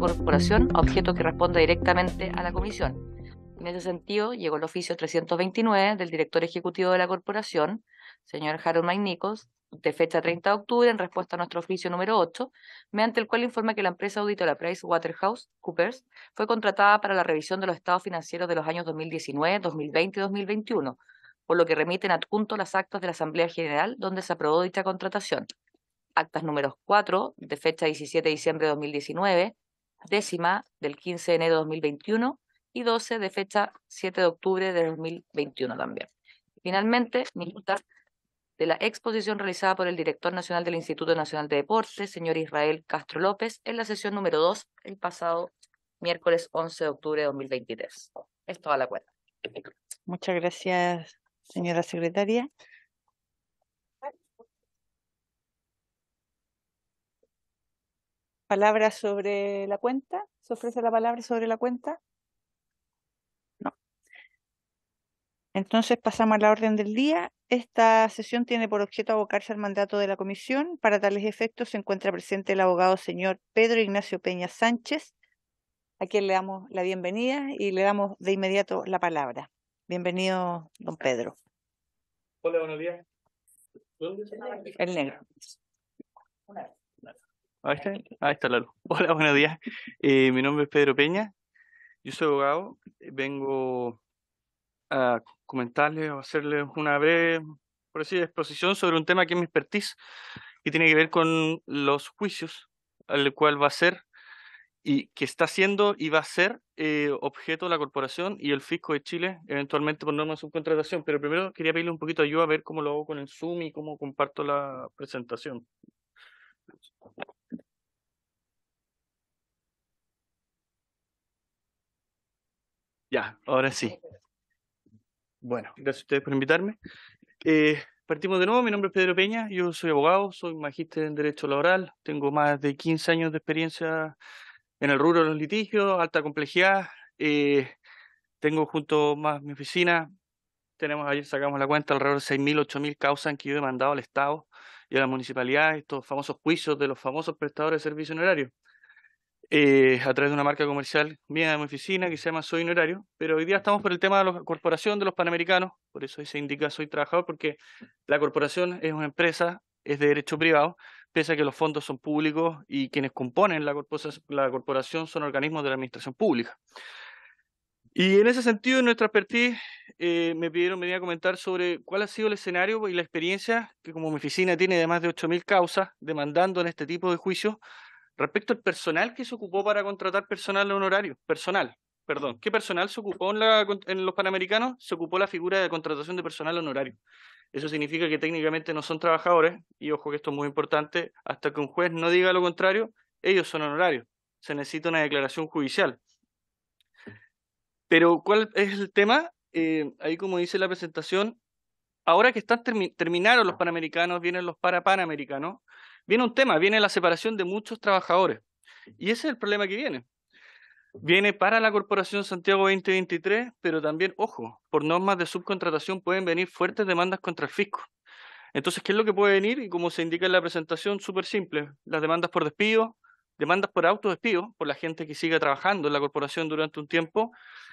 corporación objeto que responda directamente a la comisión. En ese sentido, llegó el oficio 329 del director ejecutivo de la corporación, señor Harold McNichols, de fecha 30 de octubre, en respuesta a nuestro oficio número 8, mediante el cual informa que la empresa auditora PricewaterhouseCoopers fue contratada para la revisión de los estados financieros de los años 2019, 2020 y 2021, por lo que remiten adjunto las actas de la Asamblea General donde se aprobó dicha contratación. Actas números 4, de fecha 17 de diciembre de 2019, décima del 15 de enero de 2021 y 12 de fecha 7 de octubre de 2021 también. Finalmente, minutas de la exposición realizada por el director nacional del Instituto Nacional de Deportes, señor Israel Castro López, en la sesión número 2 el pasado miércoles 11 de octubre de 2023. Es a la cuenta. Muchas gracias, señora secretaria. palabra sobre la cuenta? ¿Se ofrece la palabra sobre la cuenta? No. Entonces pasamos a la orden del día. Esta sesión tiene por objeto abocarse al mandato de la comisión. Para tales efectos se encuentra presente el abogado señor Pedro Ignacio Peña Sánchez, a quien le damos la bienvenida y le damos de inmediato la palabra. Bienvenido, don Pedro. Hola, buenos días. El negro. Ahí está, ahí está la Hola, buenos días. Eh, mi nombre es Pedro Peña. Yo soy abogado. Vengo a comentarles o hacerles una breve, exposición sobre un tema que es mi expertise, que tiene que ver con los juicios, al cual va a ser y que está siendo y va a ser eh, objeto de la corporación y el fisco de Chile, eventualmente por norma de subcontratación. Pero primero quería pedirle un poquito de ayuda a ver cómo lo hago con el Zoom y cómo comparto la presentación. Ya, ahora sí. Bueno, gracias a ustedes por invitarme. Eh, partimos de nuevo, mi nombre es Pedro Peña, yo soy abogado, soy magíster en Derecho Laboral, tengo más de 15 años de experiencia en el rubro de los litigios, alta complejidad. Eh, tengo junto más mi oficina, tenemos ayer sacamos la cuenta alrededor de 6.000, 8.000 causas en que yo he demandado al Estado y a la municipalidad, estos famosos juicios de los famosos prestadores de servicio honorario. Eh, a través de una marca comercial mía de mi oficina que se llama Soy un pero hoy día estamos por el tema de la corporación de los panamericanos, por eso ahí se indica Soy Trabajador, porque la corporación es una empresa, es de derecho privado, pese a que los fondos son públicos y quienes componen la, corporación son organismos de la administración pública. Y en ese sentido, en nuestra expertise, eh, me pidieron venir a comentar sobre cuál ha sido el escenario y la experiencia que como mi oficina tiene de más de 8.000 causas demandando en este tipo de juicios, Respecto al personal que se ocupó para contratar personal honorario, personal, perdón, ¿qué personal se ocupó en, los Panamericanos? Se ocupó la figura de contratación de personal honorario. Eso significa que técnicamente no son trabajadores, y ojo que esto es muy importante, hasta que un juez no diga lo contrario, ellos son honorarios. Se necesita una declaración judicial. Pero, ¿cuál es el tema? Eh, ahí como dice la presentación, ahora que están terminaron los Panamericanos, vienen los panamericanos, viene un tema, viene la separación de muchos trabajadores. Y ese es el problema que viene. Viene para la Corporación Santiago 2023, pero también, ojo, por normas de subcontratación pueden venir fuertes demandas contra el fisco. Entonces, ¿qué es lo que puede venir? Y como se indica en la presentación, súper simple, las demandas por despido, demandas por autodespido, por la gente que sigue trabajando en la corporación durante un tiempo,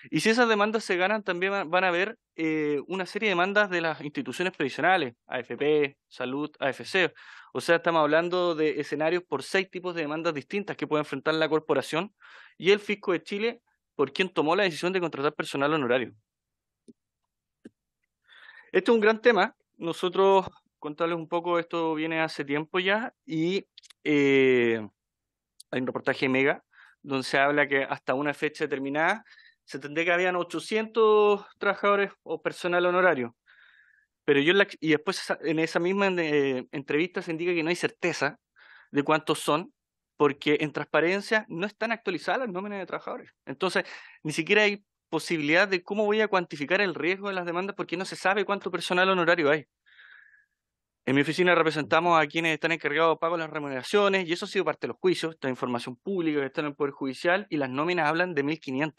y si esas demandas se ganan, también van a haber eh, una serie de demandas de las instituciones previsionales, AFP, salud, AFC. O sea, estamos hablando de escenarios por seis tipos de demandas distintas que puede enfrentar la corporación y el fisco de Chile por quien tomó la decisión de contratar personal honorario. Este es un gran tema. Nosotros, contarles un poco, esto viene hace tiempo ya y... Eh, hay un reportaje mega donde se habla que hasta una fecha determinada se entendía que habían 800 trabajadores o personal honorario. Pero yo, y después en esa misma eh, entrevista se indica que no hay certeza de cuántos son, porque en transparencia no están actualizadas los nombres de trabajadores. Entonces, ni siquiera hay posibilidad de cómo voy a cuantificar el riesgo de las demandas porque no se sabe cuánto personal honorario hay. En mi oficina representamos a quienes están encargados de pago de las remuneraciones y eso ha sido parte de los juicios, esta información pública que está en el Poder Judicial y las nóminas hablan de 1.500.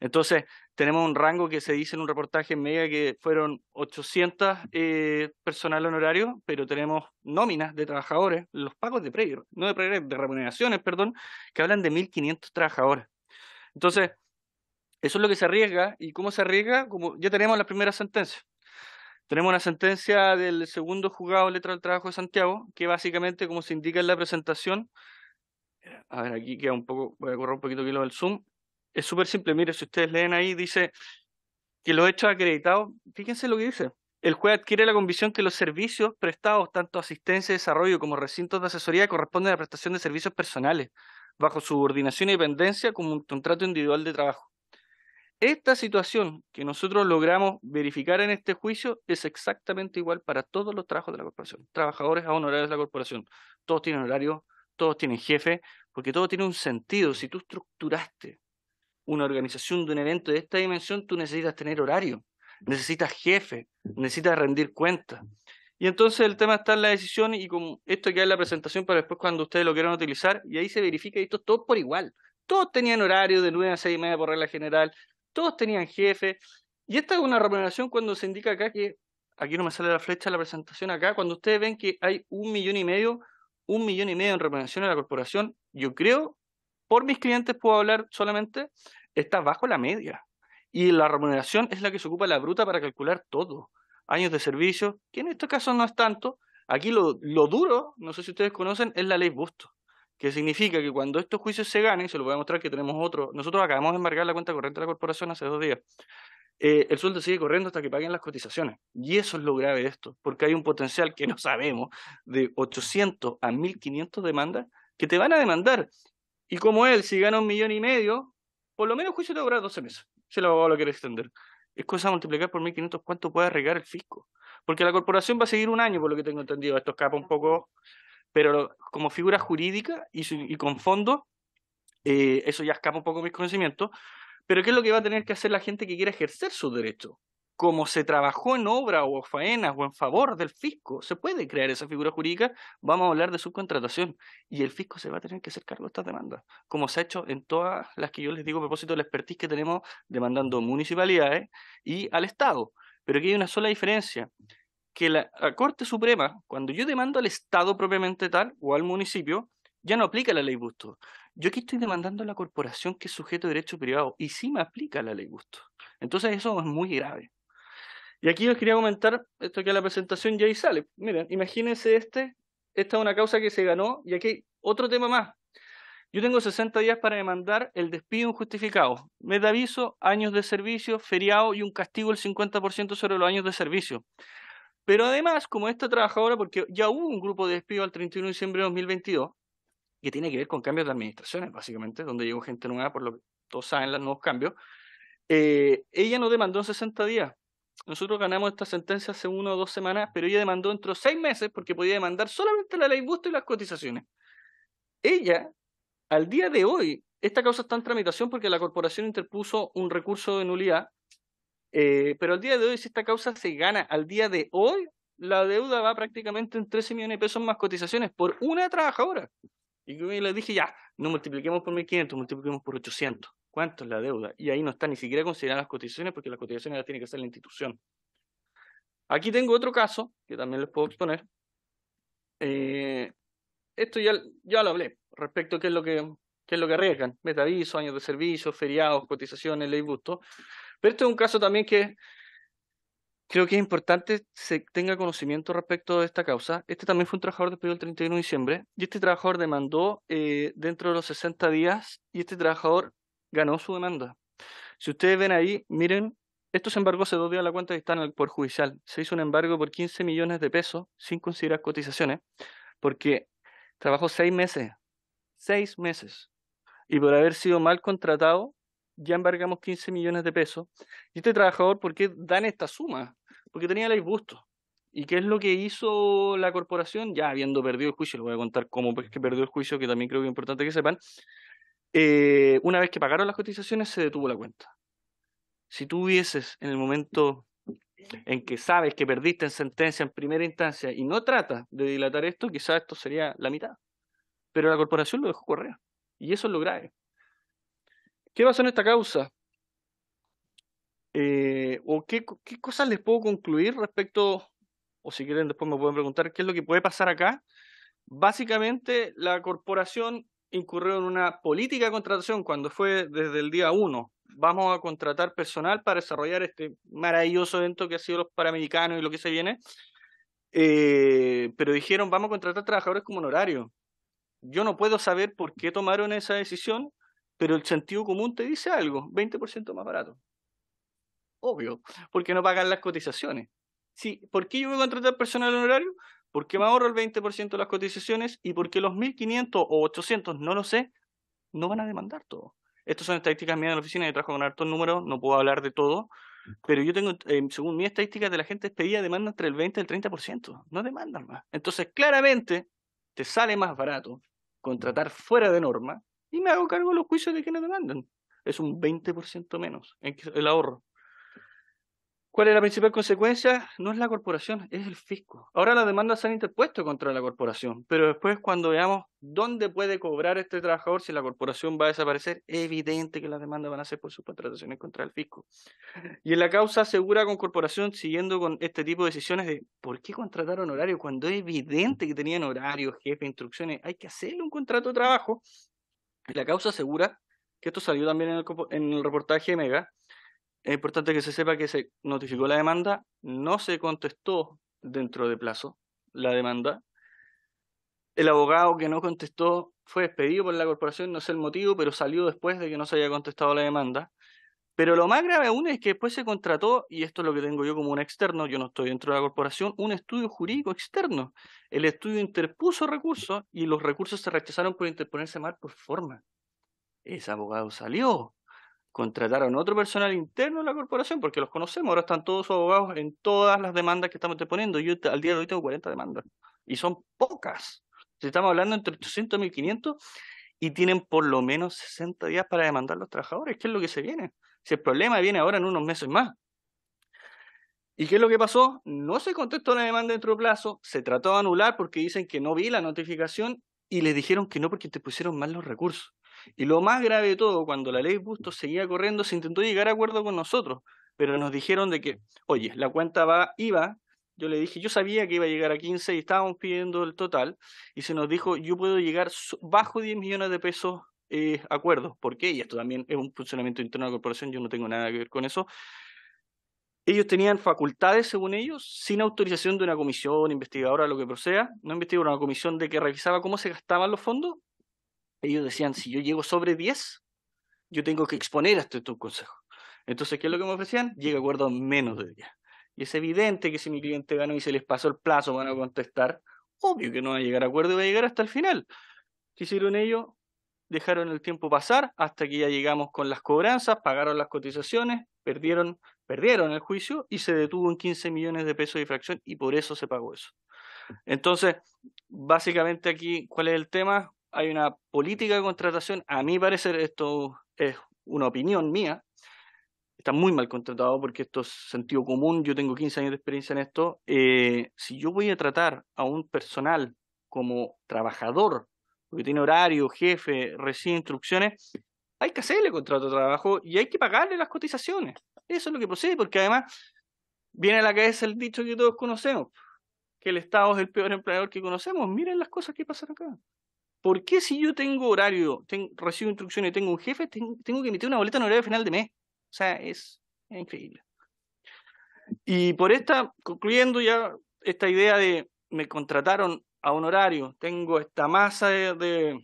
Entonces, tenemos un rango que se dice en un reportaje en media que fueron 800 eh, personal honorario, pero tenemos nóminas de trabajadores, los pagos de no de de remuneraciones, perdón, que hablan de 1.500 trabajadores. Entonces, eso es lo que se arriesga y cómo se arriesga, como ya tenemos las primeras sentencias tenemos una sentencia del segundo juzgado letra del trabajo de Santiago, que básicamente, como se indica en la presentación, a ver, aquí queda un poco, voy a correr un poquito aquí lo del Zoom. Es súper simple, mire, si ustedes leen ahí, dice que los hechos acreditados, fíjense lo que dice, el juez adquiere la convicción que los servicios prestados, tanto asistencia y desarrollo como recintos de asesoría, corresponden a la prestación de servicios personales, bajo subordinación y dependencia como un contrato individual de trabajo. Esta situación que nosotros logramos verificar en este juicio es exactamente igual para todos los trabajos de la corporación. Trabajadores a honorarios de la corporación. Todos tienen horario, todos tienen jefe, porque todo tiene un sentido. Si tú estructuraste una organización de un evento de esta dimensión, tú necesitas tener horario, necesitas jefe, necesitas rendir cuentas. Y entonces el tema está en la decisión y con esto que en la presentación para después cuando ustedes lo quieran utilizar y ahí se verifica y esto es todo por igual. Todos tenían horario de 9 a 6 y media por regla general, todos tenían jefe. Y esta es una remuneración cuando se indica acá que, aquí no me sale la flecha de la presentación acá, cuando ustedes ven que hay un millón y medio, un millón y medio en remuneración en la corporación, yo creo, por mis clientes puedo hablar solamente, está bajo la media. Y la remuneración es la que se ocupa la bruta para calcular todo. Años de servicio, que en estos casos no es tanto. Aquí lo, lo duro, no sé si ustedes conocen, es la ley Busto que significa que cuando estos juicios se ganen, se lo voy a mostrar que tenemos otro, nosotros acabamos de embargar la cuenta corriente de la corporación hace dos días, eh, el sueldo sigue corriendo hasta que paguen las cotizaciones. Y eso es lo grave de esto, porque hay un potencial que no sabemos de 800 a 1.500 demandas que te van a demandar. Y como él, si gana un millón y medio, por lo menos el juicio te va a durar 12 meses, si el abogado lo quiere extender. Es cosa multiplicar por 1.500 cuánto puede arreglar el fisco. Porque la corporación va a seguir un año, por lo que tengo entendido. Esto escapa un poco pero como figura jurídica y, con fondo, eh, eso ya escapa un poco mis conocimientos, pero ¿qué es lo que va a tener que hacer la gente que quiera ejercer sus derechos? Como se trabajó en obra o faenas o en favor del fisco, se puede crear esa figura jurídica, vamos a hablar de subcontratación y el fisco se va a tener que hacer cargo de estas demandas, como se ha hecho en todas las que yo les digo a propósito de la expertise que tenemos demandando municipalidades y al Estado. Pero aquí hay una sola diferencia que la, Corte Suprema, cuando yo demando al Estado propiamente tal o al municipio, ya no aplica la ley Busto. Yo aquí estoy demandando a la corporación que es sujeto de derecho privado y sí me aplica la ley Busto. Entonces eso es muy grave. Y aquí os quería comentar esto que a la presentación ya ahí sale. Miren, imagínense este, esta es una causa que se ganó y aquí hay otro tema más. Yo tengo 60 días para demandar el despido injustificado, Me da aviso, años de servicio, feriado y un castigo del 50% sobre los años de servicio. Pero además, como esta trabajadora, porque ya hubo un grupo de despido al 31 de diciembre de 2022, que tiene que ver con cambios de administraciones, básicamente, donde llegó gente nueva, por lo que todos saben los nuevos cambios, eh, ella no demandó en 60 días. Nosotros ganamos esta sentencia hace una o dos semanas, pero ella demandó dentro de seis meses porque podía demandar solamente la ley Busto y las cotizaciones. Ella, al día de hoy, esta causa está en tramitación porque la corporación interpuso un recurso de nulidad eh, pero al día de hoy, si esta causa se gana al día de hoy, la deuda va prácticamente en 13 millones de pesos más cotizaciones por una trabajadora. Y yo les dije, ya, no multipliquemos por 1.500, multipliquemos por 800. ¿Cuánto es la deuda? Y ahí no está ni siquiera considerando las cotizaciones porque las cotizaciones las tiene que hacer la institución. Aquí tengo otro caso que también les puedo exponer. Eh, esto ya, ya lo hablé respecto a qué es lo que, qué es lo que arriesgan. Metaviso, años de servicio, feriados, cotizaciones, ley busto. Pero este es un caso también que creo que es importante se tenga conocimiento respecto de esta causa. Este también fue un trabajador despedido el 31 de diciembre y este trabajador demandó eh, dentro de los 60 días y este trabajador ganó su demanda. Si ustedes ven ahí, miren, estos embargos se embargó hace dos días a la cuenta y está en el Poder Judicial. Se hizo un embargo por 15 millones de pesos sin considerar cotizaciones porque trabajó seis meses, seis meses, y por haber sido mal contratado ya embargamos 15 millones de pesos. Y este trabajador, ¿por qué dan esta suma? Porque tenía el busto. ¿Y qué es lo que hizo la corporación? Ya habiendo perdido el juicio, les voy a contar cómo es que perdió el juicio, que también creo que es importante que sepan. Eh, una vez que pagaron las cotizaciones, se detuvo la cuenta. Si tú hubieses en el momento en que sabes que perdiste en sentencia en primera instancia y no tratas de dilatar esto, quizás esto sería la mitad. Pero la corporación lo dejó correr. Y eso es lo grave. ¿Qué pasó en esta causa? Eh, ¿O qué, cosas les puedo concluir respecto, o si quieren después me pueden preguntar, qué es lo que puede pasar acá? Básicamente, la corporación incurrió en una política de contratación cuando fue desde el día uno Vamos a contratar personal para desarrollar este maravilloso evento que ha sido los paramedicanos y lo que se viene. Eh, pero dijeron, vamos a contratar trabajadores como honorario. Yo no puedo saber por qué tomaron esa decisión, pero el sentido común te dice algo, 20% más barato. Obvio, porque no pagan las cotizaciones. Sí, ¿Por qué yo voy a contratar personal honorario? Porque me ahorro el 20% de las cotizaciones y porque los 1.500 o 800, no lo sé, no van a demandar todo. Estas son estadísticas mías en la oficina, yo trabajo con hartos números, no puedo hablar de todo, pero yo tengo, eh, según mi estadística, de la gente despedida demanda entre el 20 y el 30%, no demandan más. Entonces, claramente, te sale más barato contratar fuera de norma y me hago cargo de los juicios de quienes demandan. Es un 20% menos el ahorro. ¿Cuál es la principal consecuencia? No es la corporación, es el fisco. Ahora las demandas se han interpuesto contra la corporación, pero después cuando veamos dónde puede cobrar este trabajador si la corporación va a desaparecer, es evidente que las demandas van a ser por sus contrataciones contra el fisco. Y en la causa segura con corporación, siguiendo con este tipo de decisiones de por qué contrataron horario cuando es evidente que tenían horario, jefe, instrucciones, hay que hacerle un contrato de trabajo la causa asegura, que esto salió también en el, reportaje Mega, es importante que se sepa que se notificó la demanda, no se contestó dentro de plazo la demanda. El abogado que no contestó fue despedido por la corporación, no sé el motivo, pero salió después de que no se haya contestado la demanda. Pero lo más grave aún es que después se contrató, y esto es lo que tengo yo como un externo, yo no estoy dentro de la corporación, un estudio jurídico externo. El estudio interpuso recursos y los recursos se rechazaron por interponerse mal por forma. Ese abogado salió. Contrataron otro personal interno de la corporación, porque los conocemos, ahora están todos sus abogados en todas las demandas que estamos interponiendo. Yo al día de hoy tengo 40 demandas, y son pocas. estamos hablando entre 800 y 1500, y tienen por lo menos 60 días para demandar los trabajadores, ¿Qué es lo que se viene. Si el problema viene ahora en unos meses más. ¿Y qué es lo que pasó? No se contestó la demanda dentro de plazo, se trató de anular porque dicen que no vi la notificación y le dijeron que no porque te pusieron mal los recursos. Y lo más grave de todo, cuando la ley Bustos seguía corriendo, se intentó llegar a acuerdo con nosotros, pero nos dijeron de que, oye, la cuenta va, iba, yo le dije, yo sabía que iba a llegar a 15 y estábamos pidiendo el total, y se nos dijo, yo puedo llegar bajo 10 millones de pesos eh, acuerdos. porque Y esto también es un funcionamiento interno de la corporación, yo no tengo nada que ver con eso. Ellos tenían facultades, según ellos, sin autorización de una comisión investigadora, lo que proceda, no investigadora, una comisión de que revisaba cómo se gastaban los fondos. Ellos decían, si yo llego sobre 10, yo tengo que exponer hasta estos consejos. Entonces, ¿qué es lo que me ofrecían? Llega a acuerdo menos de 10. Y es evidente que si mi cliente ganó y se les pasó el plazo, van a contestar. Obvio que no va a llegar a acuerdo y va a llegar hasta el final. ¿Qué hicieron ellos? dejaron el tiempo pasar hasta que ya llegamos con las cobranzas, pagaron las cotizaciones, perdieron, perdieron el juicio y se detuvo en 15 millones de pesos de infracción y por eso se pagó eso. Entonces, básicamente aquí, ¿cuál es el tema? Hay una política de contratación, a mi parecer esto es una opinión mía, está muy mal contratado porque esto es sentido común, yo tengo 15 años de experiencia en esto, eh, si yo voy a tratar a un personal como trabajador porque tiene horario, jefe, recibe instrucciones, hay que hacerle contrato de trabajo y hay que pagarle las cotizaciones. Eso es lo que procede, porque además viene a la cabeza el dicho que todos conocemos, que el Estado es el peor empleador que conocemos. Miren las cosas que pasan acá. ¿Por qué si yo tengo horario, tengo, recibo instrucciones y tengo un jefe, tengo, que emitir una boleta en horario final de mes? O sea, es increíble. Y por esta, concluyendo ya esta idea de me contrataron a un horario, tengo esta masa de,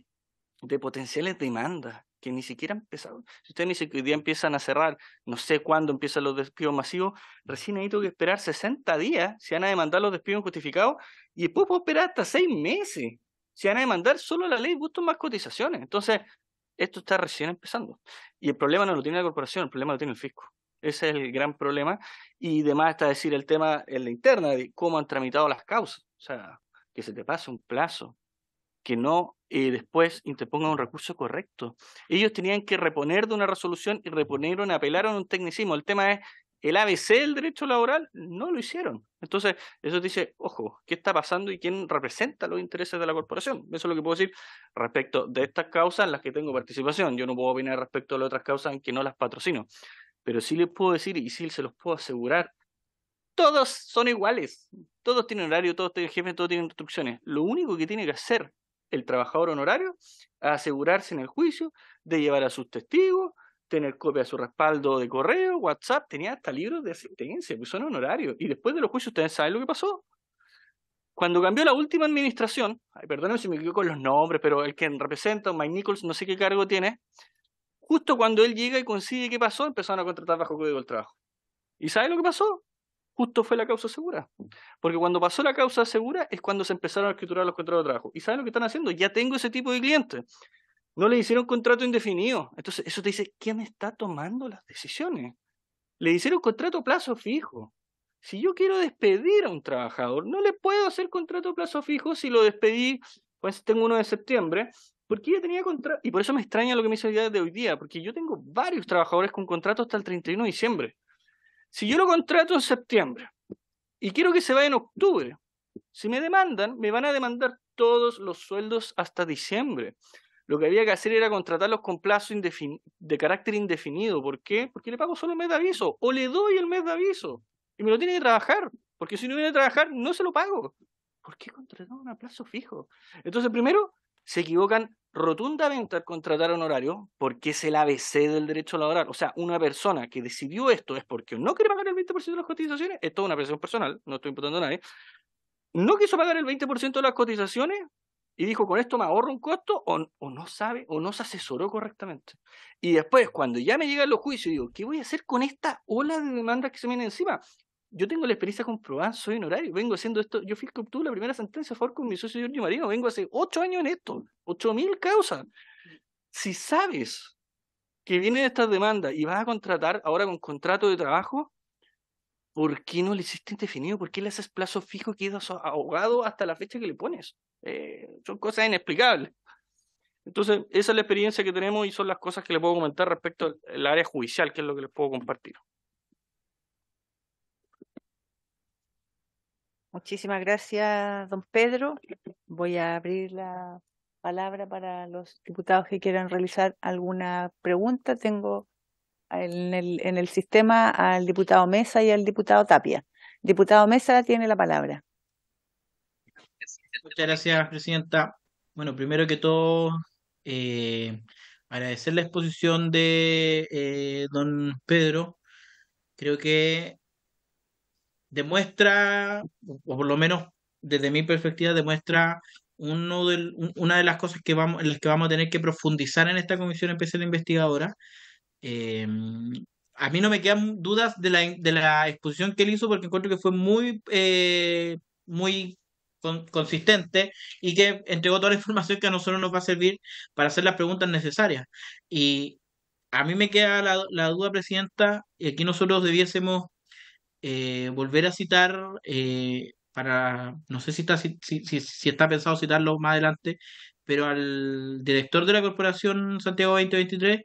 de, potenciales demandas que ni siquiera han empezado. Si ustedes ni siquiera empiezan a cerrar, no sé cuándo empiezan los despidos masivos, recién ahí tengo que esperar 60 días si van a demandar los despidos injustificados y después puedo esperar hasta 6 meses si van a demandar solo la ley de más cotizaciones. Entonces, esto está recién empezando. Y el problema no lo tiene la corporación, el problema lo tiene el fisco. Ese es el gran problema. Y además está decir el tema en la interna de cómo han tramitado las causas. O sea, que se te pase un plazo, que no después interponga un recurso correcto. Ellos tenían que reponer de una resolución y reponeron, apelaron a un tecnicismo. El tema es, el ABC del derecho laboral no lo hicieron. Entonces, eso dice, ojo, ¿qué está pasando y quién representa los intereses de la corporación? Eso es lo que puedo decir respecto de estas causas en las que tengo participación. Yo no puedo opinar respecto a las otras causas en que no las patrocino. Pero sí les puedo decir y sí se los puedo asegurar todos son iguales. Todos tienen horario, todos tienen jefe, todos tienen instrucciones. Lo único que tiene que hacer el trabajador honorario es asegurarse en el juicio de llevar a sus testigos, tener copia de su respaldo de correo, WhatsApp, tenía hasta libros de asistencia, pues son honorarios. Y después de los juicios, ustedes saben lo que pasó. Cuando cambió la última administración, ay, perdónenme si me equivoco con los nombres, pero el que representa, Mike Nichols, no sé qué cargo tiene, justo cuando él llega y consigue qué pasó, empezaron a contratar bajo código del trabajo. ¿Y sabe lo que pasó? justo fue la causa segura. Porque cuando pasó la causa segura es cuando se empezaron a escriturar los contratos de trabajo. ¿Y saben lo que están haciendo? Ya tengo ese tipo de clientes. No le hicieron contrato indefinido. Entonces, eso te dice, ¿quién está tomando las decisiones? Le hicieron contrato a plazo fijo. Si yo quiero despedir a un trabajador, no le puedo hacer contrato plazo fijo si lo despedí, pues tengo uno de septiembre, porque yo tenía contrato, y por eso me extraña lo que me hizo el de hoy día, porque yo tengo varios trabajadores con contrato hasta el 31 de diciembre. Si yo lo contrato en septiembre y quiero que se vaya en octubre, si me demandan, me van a demandar todos los sueldos hasta diciembre. Lo que había que hacer era contratarlos con plazo de carácter indefinido. ¿Por qué? Porque le pago solo el mes de aviso o le doy el mes de aviso y me lo tiene que trabajar, porque si no viene a trabajar no se lo pago. ¿Por qué contratar un plazo fijo? Entonces, primero, se equivocan rotundamente al contratar honorario porque es el ABC del derecho laboral. O sea, una persona que decidió esto es porque no quiere pagar el 20% de las cotizaciones, esto es una presión personal, no estoy imputando a nadie, no quiso pagar el 20% de las cotizaciones y dijo, con esto me ahorro un costo, o, no sabe, o no se asesoró correctamente. Y después, cuando ya me llegan los juicios, digo, ¿qué voy a hacer con esta ola de demandas que se viene encima? yo tengo la experiencia comprobada, soy honorario, vengo haciendo esto, yo fui que obtuvo la primera sentencia a favor con mi socio Giorgio Marino, vengo hace ocho años en esto, ocho mil causas. Mm. Si sabes que vienen estas demandas y vas a contratar ahora con contrato de trabajo, ¿por qué no le hiciste indefinido? ¿Por qué le haces plazo fijo que quedas ahogado hasta la fecha que le pones? Eh, son cosas inexplicables. Entonces, esa es la experiencia que tenemos y son las cosas que le puedo comentar respecto al área judicial, que es lo que les puedo compartir. Muchísimas gracias, don Pedro. Voy a abrir la palabra para los diputados que quieran realizar alguna pregunta. Tengo en el, sistema al diputado Mesa y al diputado Tapia. Diputado Mesa tiene la palabra. Muchas gracias, Presidenta. Bueno, primero que todo, eh, agradecer la exposición de eh, don Pedro. Creo que demuestra, o por lo menos desde mi perspectiva, demuestra uno una de las cosas que vamos, en las que vamos a tener que profundizar en esta comisión especial investigadora. Em, a mí no me quedan dudas de la, de la exposición que él hizo porque encuentro que fue muy, eh, muy consistente y que entregó toda la información que a nosotros nos va a servir para hacer las preguntas necesarias. Y a mí me queda la, la duda, Presidenta, y aquí nosotros debiésemos eh, volver a citar, eh, para, no sé si está, si, está pensado citarlo más adelante, pero al director de la Corporación Santiago 2023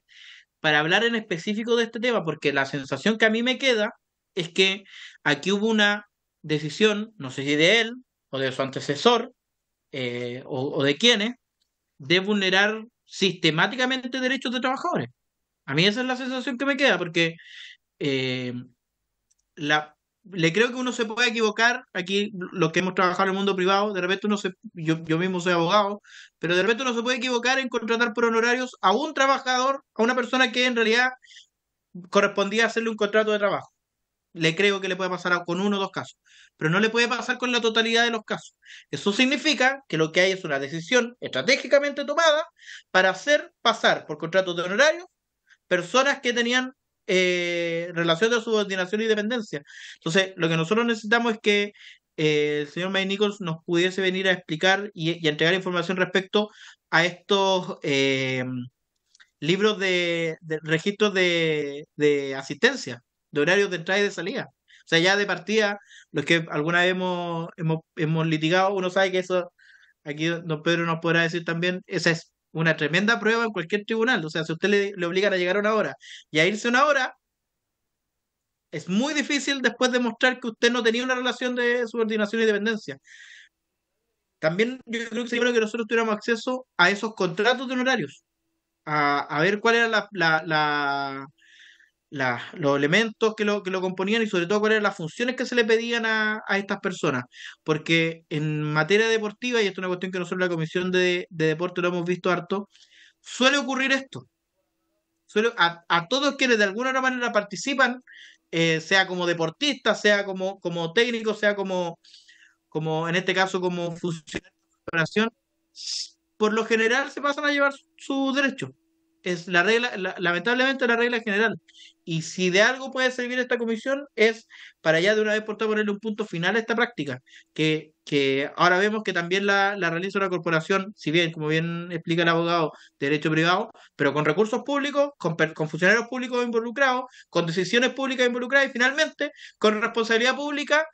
para hablar en específico de este tema, porque la sensación que a mí me queda es que aquí hubo una decisión, no sé si de él o de su antecesor eh, o, de quienes, de vulnerar sistemáticamente derechos de trabajadores. A mí esa es la sensación que me queda, porque le creo que uno se puede equivocar. Aquí, los que hemos trabajado en el mundo privado, de repente uno se. Yo, mismo soy abogado, pero de repente uno se puede equivocar en contratar por honorarios a un trabajador, a una persona que en realidad correspondía hacerle un contrato de trabajo. Le creo que le puede pasar con uno o dos casos, pero no le puede pasar con la totalidad de los casos. Eso significa que lo que hay es una decisión estratégicamente tomada para hacer pasar por contratos de honorarios personas que tenían eh, relación de subordinación y dependencia. Entonces, lo que nosotros necesitamos es que eh, el señor May nos pudiese venir a explicar y, entregar información respecto a estos eh, libros de, registros de, asistencia, de horarios de entrada y de salida. O sea, ya de partida, los que alguna vez hemos, hemos, hemos litigado, uno sabe que eso, aquí don Pedro nos podrá decir también, esa es una tremenda prueba en cualquier tribunal. O sea, si usted le, obligan a llegar a una hora y a irse una hora, es muy difícil después demostrar que usted no tenía una relación de subordinación y dependencia. También yo creo que sería que nosotros tuviéramos acceso a esos contratos de honorarios, a, ver cuál era la, los elementos que lo, que lo componían y sobre todo cuáles eran las funciones que se le pedían a, estas personas. Porque en materia deportiva, y esto es una cuestión que nosotros en la Comisión de, de Deporte lo hemos visto harto, suele ocurrir esto. Suele, a, a todos quienes de alguna manera participan, eh, sea como deportista, sea como, como técnico, sea como, como en este caso como funcionario de operación, por lo general se pasan a llevar sus derechos es la regla, lamentablemente la regla general. Y si de algo puede servir esta comisión es para ya de una vez por todas ponerle un punto final a esta práctica, que, que ahora vemos que también la, la realiza una corporación, si bien, como bien explica el abogado, derecho privado, pero con recursos públicos, con, con funcionarios públicos involucrados, con decisiones públicas involucradas y finalmente con responsabilidad pública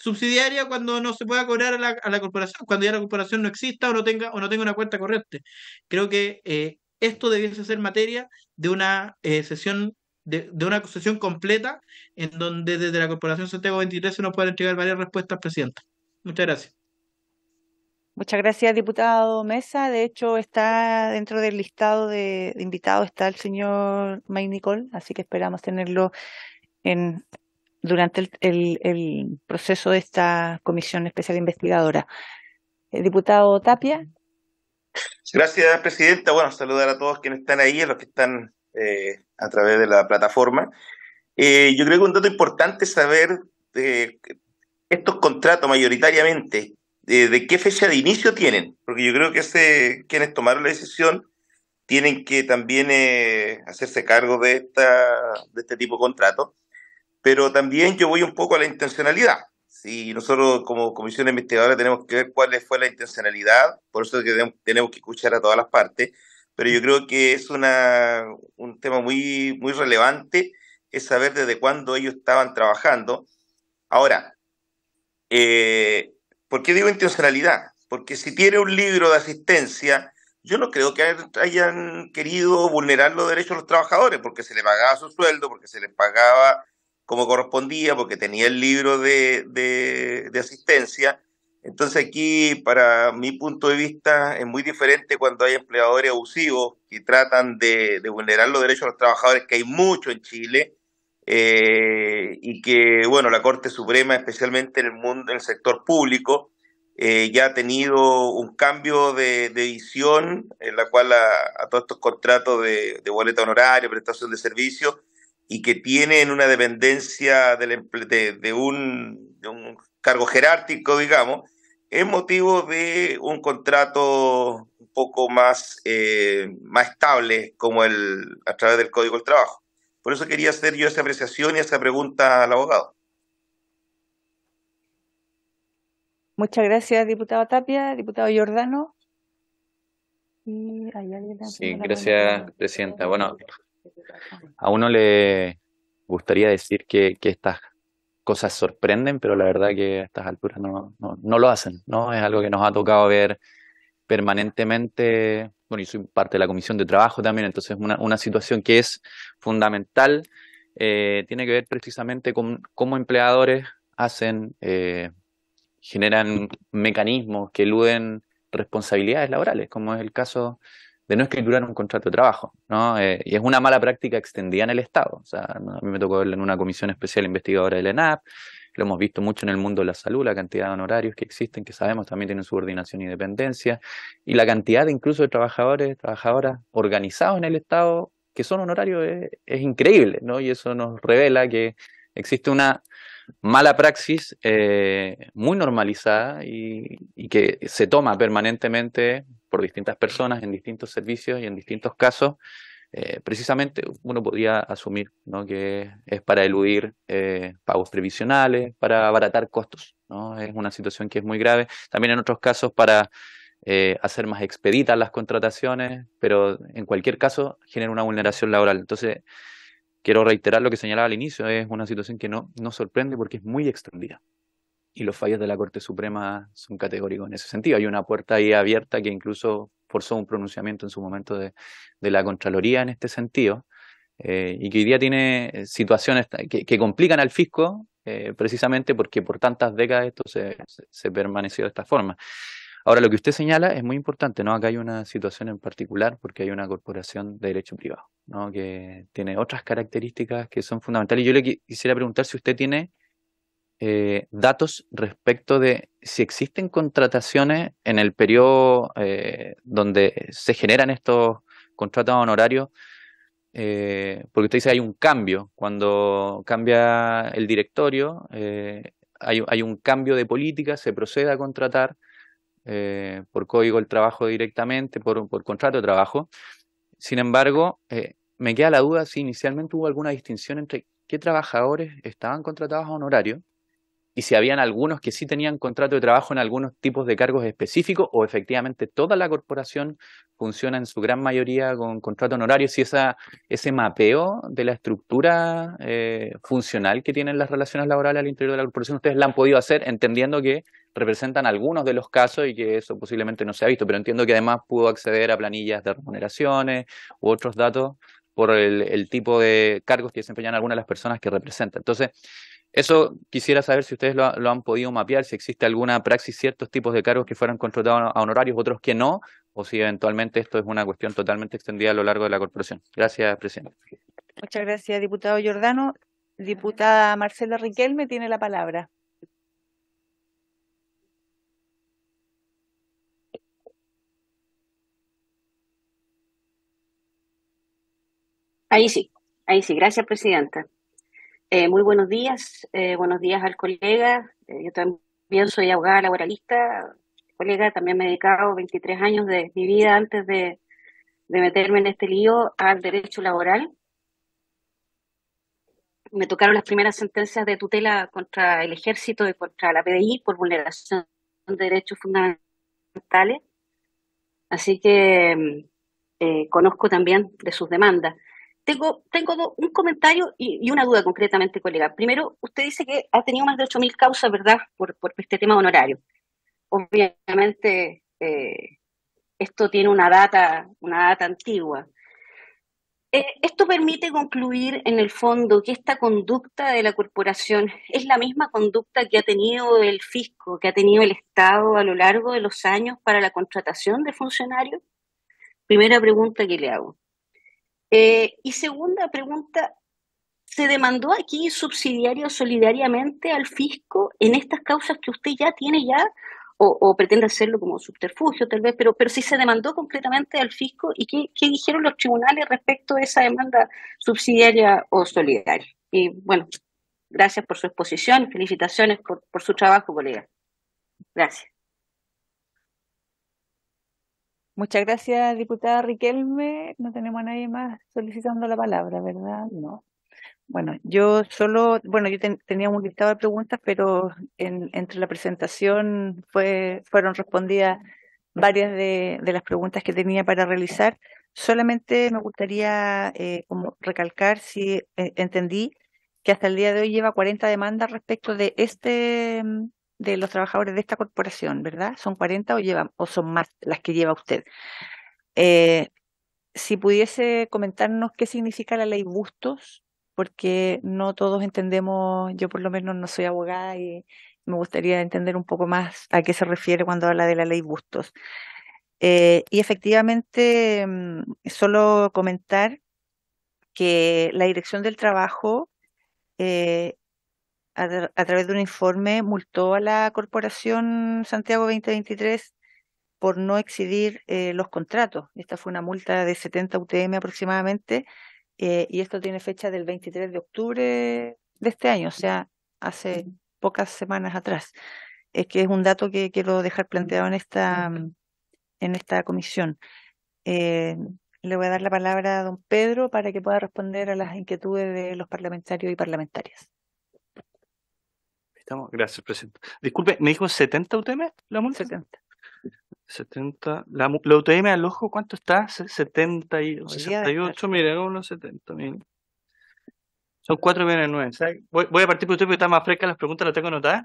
subsidiaria cuando no se pueda cobrar a la, corporación, cuando ya la corporación no exista o no tenga, o no tenga una cuenta corriente. Creo que eh, esto debiese ser materia de una eh, sesión de, una sesión completa en donde desde la Corporación Santiago 23 se nos puedan entregar varias respuestas, Presidenta. Muchas gracias. Muchas gracias, diputado Mesa. De hecho, está dentro del listado de, invitados está el señor May así que esperamos tenerlo en, durante el, proceso de esta comisión especial investigadora. Eh, diputado Tapia, Gracias, Presidenta. Bueno, saludar a todos quienes están ahí, a los que están eh, a través de la plataforma. Eh, yo creo que un dato importante es saber de estos contratos mayoritariamente, de qué fecha de inicio tienen, porque yo creo que quienes tomaron la decisión tienen que también eh, hacerse cargo de, esta, de este tipo de contratos, pero también yo voy un poco a la intencionalidad. Sí, nosotros como comisión investigadora tenemos que ver cuál fue la intencionalidad, por eso tenemos que escuchar a todas las partes, pero yo creo que es una, un tema muy, muy relevante, es saber desde cuándo ellos estaban trabajando. Ahora, eh, ¿por qué digo intencionalidad? Porque si tiene un libro de asistencia, yo no creo que hayan querido vulnerar los derechos de los trabajadores, porque se les pagaba su sueldo, porque se les pagaba como correspondía, porque tenía el libro de, asistencia. Entonces aquí, para mi punto de vista, es muy diferente cuando hay empleadores abusivos que tratan de, vulnerar los derechos de los trabajadores, que hay mucho en Chile, eh, y que, bueno, la Corte Suprema, especialmente en el mundo, sector público, eh, ya ha tenido un cambio de, visión en la cual a, todos estos contratos de boleta honoraria, prestación de servicios, y que tienen una dependencia de, un, cargo jerárquico, digamos, es motivo de un contrato un poco más, eh, más estable como el, a través del Código del Trabajo. Por eso quería hacer yo esa apreciación y esa pregunta al abogado. Muchas gracias, diputado Tapia, diputado Giordano. sí, gracias, presidenta. Bueno, a uno le gustaría decir que, estas cosas sorprenden, pero la verdad que a estas alturas no, no, lo hacen, ¿no? Es algo que nos ha tocado ver permanentemente. Bueno, y soy parte de la comisión de trabajo también, entonces una, una situación que es fundamental eh, tiene que ver precisamente con cómo empleadores hacen, eh, generan mecanismos que eluden responsabilidades laborales, como es el caso de no escriturar un contrato de trabajo, ¿no? Eh, y es una mala práctica extendida en el Estado. O sea, a mí me tocó verlo en una comisión especial investigadora del ENAP, lo hemos visto mucho en el mundo de la salud, la cantidad de honorarios que existen, que sabemos también tienen subordinación y dependencia, y la cantidad incluso de trabajadores, trabajadoras organizados en el Estado que son honorarios es, increíble, ¿no? Y eso nos revela que existe una mala praxis eh, muy normalizada y, que se toma permanentemente por distintas personas en distintos servicios y en distintos casos, eh, precisamente uno podría asumir ¿no? que es para eludir eh, pagos previsionales, para abaratar costos. ¿no? Es una situación que es muy grave. También en otros casos para eh, hacer más expeditas las contrataciones, pero en cualquier caso genera una vulneración laboral. Entonces, quiero reiterar lo que señalaba al inicio, es una situación que no, no sorprende porque es muy extendida y los fallos de la Corte Suprema son categóricos en ese sentido. Hay una puerta ahí abierta que incluso forzó un pronunciamiento en su momento de, la Contraloría en este sentido, eh, y que hoy día tiene eh, situaciones que, complican al fisco eh, precisamente porque por tantas décadas esto se, se, permaneció de esta forma. Ahora, lo que usted señala es muy importante, ¿no? Acá hay una situación en particular porque hay una corporación de derecho privado, ¿no? Que tiene otras características que son fundamentales. Yo le quisiera preguntar si usted tiene eh, datos respecto de si existen contrataciones en el periodo eh, donde se generan estos contratos honorarios, eh, porque usted dice hay un cambio, cuando cambia el directorio, hay, un cambio de política, se procede a contratar por código el trabajo directamente, por, por contrato de trabajo. Sin embargo, me queda la duda si inicialmente hubo alguna distinción entre qué trabajadores estaban contratados a honorario y si habían algunos que sí tenían contrato de trabajo en algunos tipos de cargos específicos o efectivamente toda la corporación funciona en su gran mayoría con contrato honorario, si esa, ese mapeo de la estructura eh, funcional que tienen las relaciones laborales al interior de la corporación, ustedes la han podido hacer entendiendo que representan algunos de los casos y que eso posiblemente no se ha visto, pero entiendo que además pudo acceder a planillas de remuneraciones u otros datos por el, el tipo de cargos que desempeñan algunas de las personas que representan. Entonces, eso quisiera saber si ustedes lo, han podido mapear, si existe alguna praxis, ciertos tipos de cargos que fueran contratados a honorarios, otros que no, o si eventualmente esto es una cuestión totalmente extendida a lo largo de la corporación. Gracias, presidente. Muchas gracias, diputado Giordano. Diputada Marcela Riquelme tiene la palabra. Ahí sí, ahí sí. Gracias, presidenta. Eh, muy buenos días, eh, buenos días al colega. Eh, yo también soy abogada laboralista, colega, también me he dedicado 23 años de mi vida antes de, de meterme en este lío al derecho laboral. Me tocaron las primeras sentencias de tutela contra el ejército y contra la PDI por vulneración de derechos fundamentales. Así que mm, conozco también de sus demandas. Tengo, un comentario y, una duda concretamente, colega. Primero, usted dice que ha tenido más de 8.000 causas, ¿verdad?, por, este tema honorario. Obviamente, eh, esto tiene una data, una data antigua. Eh, esto permite concluir, en el fondo, que esta conducta de la corporación es la misma conducta que ha tenido el fisco, que ha tenido el Estado a lo largo de los años para la contratación de funcionarios. Primera pregunta que le hago. Eh, y segunda pregunta, ¿se demandó aquí subsidiaria o solidariamente al fisco en estas causas que usted ya tiene ya? O, pretende hacerlo como subterfugio tal vez, pero, pero si se demandó completamente al fisco y qué, dijeron los tribunales respecto a esa demanda subsidiaria o solidaria. Y bueno, gracias por su exposición, felicitaciones por, por su trabajo, colega. Gracias. Muchas gracias, diputada Riquelme. No tenemos a nadie más solicitando la palabra, ¿verdad? No. Bueno, yo solo, bueno, yo tenía un listado de preguntas, pero en, entre la presentación fue, fueron respondidas varias de, las preguntas que tenía para realizar. Solamente me gustaría eh, como recalcar si eh, entendí que hasta el día de hoy lleva 40 demandas respecto de este de los trabajadores de esta corporación, ¿verdad? ¿Son 40 o, llevan, o son más las que lleva usted? Eh, si pudiese comentarnos qué significa la ley Bustos, porque no todos entendemos, yo por lo menos no soy abogada y me gustaría entender un poco más a qué se refiere cuando habla de la ley Bustos. Eh, y efectivamente, mm, solo comentar que la Dirección del Trabajo eh, a, través de un informe, multó a la Corporación Santiago 2023 por no exhibir eh, los contratos. Esta fue una multa de 70 UTM aproximadamente eh, y esto tiene fecha del 23 de octubre de este año, o sea, hace pocas semanas atrás. Es que es un dato que quiero dejar planteado en esta, en esta comisión. Eh, le voy a dar la palabra a don Pedro para que pueda responder a las inquietudes de los parlamentarios y parlamentarias gracias, presidente. Disculpe, ¿me dijo 70 UTM la multa? 70. La, UTM al ojo, ¿cuánto está? 70 y, 68, mire, unos 70 mil. Son 4 millones 9. Voy, a partir por usted porque está más fresca, las preguntas las tengo anotadas.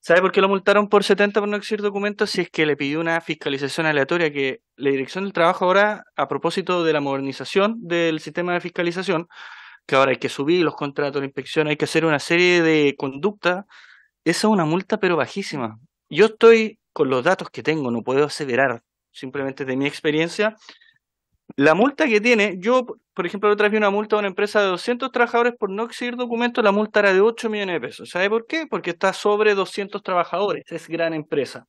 ¿Sabe por qué lo multaron por 70 por no exigir documentos? Si es que le pidió una fiscalización aleatoria que la Dirección del Trabajo ahora, a propósito de la modernización del sistema de fiscalización, que ahora hay que subir los contratos de inspección, hay que hacer una serie de conductas, esa es una multa pero bajísima. Yo estoy con los datos que tengo, no puedo aseverar, simplemente de mi experiencia. La multa que tiene, yo, por ejemplo, otra vez vi una multa a una empresa de 200 trabajadores por no exigir documentos, la multa era de 8 millones de pesos. ¿Sabe por qué? Porque está sobre 200 trabajadores, es gran empresa.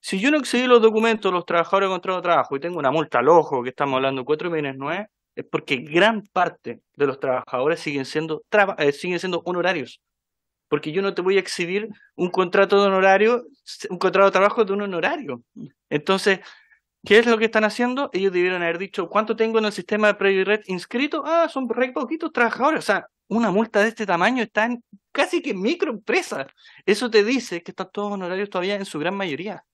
Si yo no exigí los documentos, los trabajadores de contrato de trabajo, y tengo una multa al ojo, que estamos hablando 4 millones ¿no es? porque gran parte de los trabajadores siguen siendo, eh, siguen siendo honorarios. Porque yo no te voy a exhibir un contrato de honorario, un contrato de trabajo de un honorario. Entonces, ¿qué es lo que están haciendo? Ellos debieron haber dicho, ¿cuánto tengo en el sistema de Previo Red inscrito? Ah, son re poquitos trabajadores. O sea, una multa de este tamaño está en casi que microempresas Eso te dice que están todos honorarios todavía en su gran mayoría.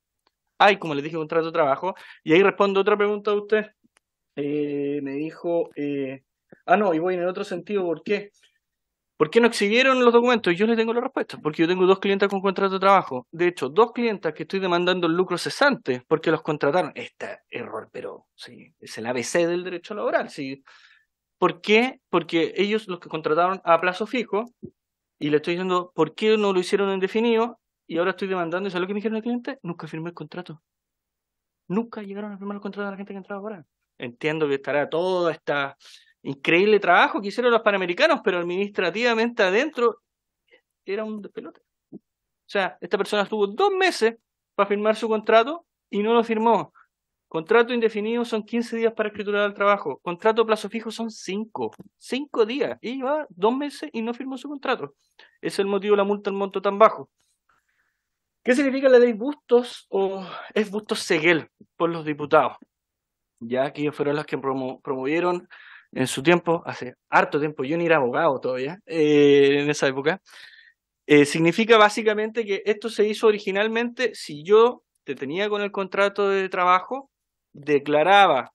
Hay, como les dije, contrato de trabajo. Y ahí respondo otra pregunta a usted. Eh, me dijo, eh, ah, no, y voy en el otro sentido, ¿por qué? ¿Por qué no exhibieron los documentos? Y yo les tengo la respuesta, porque yo tengo dos clientes con contrato de trabajo. De hecho, dos clientes que estoy demandando el lucro cesante porque los contrataron. Este error, pero sí, es el ABC del derecho laboral. Sí. ¿Por qué? Porque ellos los que contrataron a plazo fijo, y le estoy diciendo, ¿por qué no lo hicieron indefinido? Y ahora estoy demandando, sabes lo que me dijeron el cliente? Nunca firmé el contrato. Nunca llegaron a firmar el contrato de la gente que entraba ahora. Entiendo que estará todo este increíble trabajo que hicieron los panamericanos, pero administrativamente adentro era un despelote. O sea, esta persona estuvo dos meses para firmar su contrato y no lo firmó. Contrato indefinido son 15 días para escriturar el trabajo. Contrato a plazo fijo son 5. 5 días. Y llevaba dos meses y no firmó su contrato. Es el motivo de la multa al monto tan bajo. ¿Qué significa la ley Bustos o es Bustos Seguel por los diputados? ya que ellos fueron los que promovieron en su tiempo, hace harto tiempo, yo ni era abogado todavía eh, en esa época, eh, significa básicamente que esto se hizo originalmente si yo te tenía con el contrato de trabajo, declaraba,